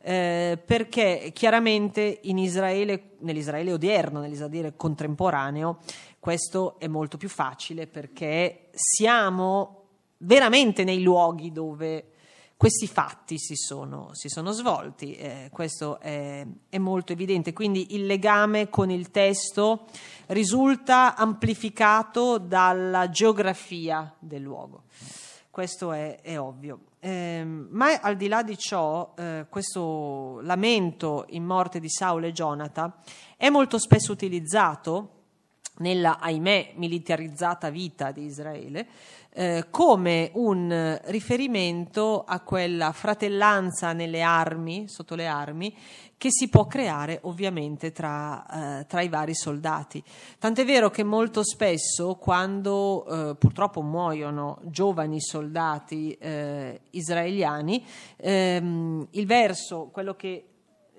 Eh, perché chiaramente in Israele, nell'Israele odierno, nell'Israele contemporaneo, questo è molto più facile perché siamo veramente nei luoghi dove questi fatti si sono, si sono svolti, eh, questo è, è, molto evidente, quindi il legame con il testo risulta amplificato dalla geografia del luogo, questo è, è ovvio. Eh, ma al di là di ciò, eh, questo lamento in morte di Saul e Jonata è molto spesso utilizzato nella, ahimè, militarizzata vita di Israele eh, come un riferimento a quella fratellanza nelle armi, sotto le armi, che si può creare ovviamente tra, eh, tra i vari soldati. Tant'è vero che molto spesso quando eh, purtroppo muoiono giovani soldati eh, israeliani, ehm, il verso, quello che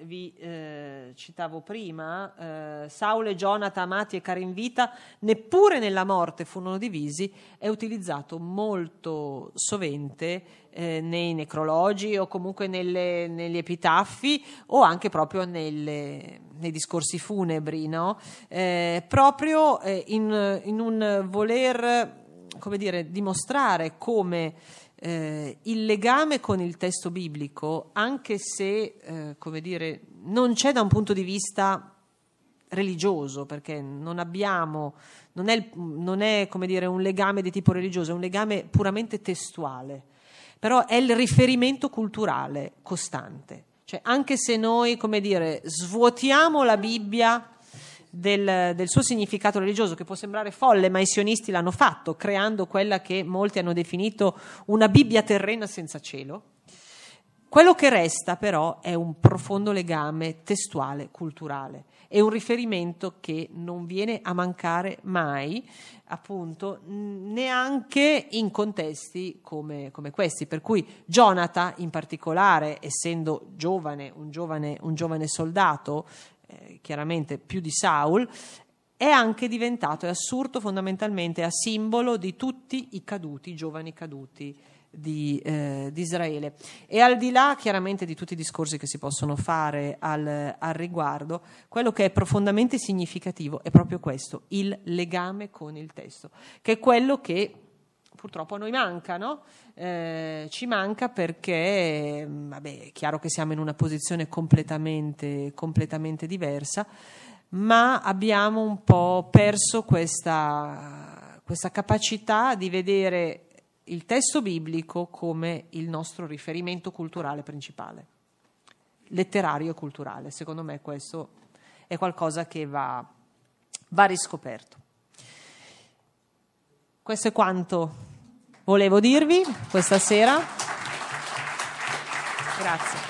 vi eh, citavo prima, eh, e Jonata, amati e cari in vita, neppure nella morte furono divisi, è utilizzato molto sovente eh, nei necrologi o comunque nelle, negli epitaffi o anche proprio nelle, nei discorsi funebri, no? Eh, proprio eh, in, in un voler, come dire, dimostrare come eh, il legame con il testo biblico, anche se, eh, come dire, non c'è da un punto di vista religioso, perché non abbiamo, non è, non è come dire, un legame di tipo religioso, è un legame puramente testuale, però è il riferimento culturale costante. Cioè, anche se noi, come dire, svuotiamo la Bibbia del, del, suo significato religioso, che può sembrare folle, ma i sionisti l'hanno fatto, creando quella che molti hanno definito una Bibbia terrena senza cielo. Quello che resta però è un profondo legame testuale, culturale, è un riferimento che non viene a mancare mai, appunto, neanche in contesti come, come questi. Per cui Jonathan, in particolare, essendo giovane, un giovane, un giovane soldato, eh, chiaramente più di Saul, è anche diventato, è assurdo fondamentalmente, a simbolo di tutti i caduti, i giovani caduti di, eh, Israele. E al di là chiaramente di tutti i discorsi che si possono fare al, al, riguardo, quello che è profondamente significativo è proprio questo, il legame con il testo, che è quello che purtroppo a noi manca, no? eh, ci manca perché mm, vabbè, è chiaro che siamo in una posizione completamente, completamente diversa, ma abbiamo un po' perso questa, questa capacità di vedere il testo biblico come il nostro riferimento culturale principale, letterario e culturale. Secondo me questo è qualcosa che va, va riscoperto. Questo è quanto volevo dirvi questa sera. Grazie.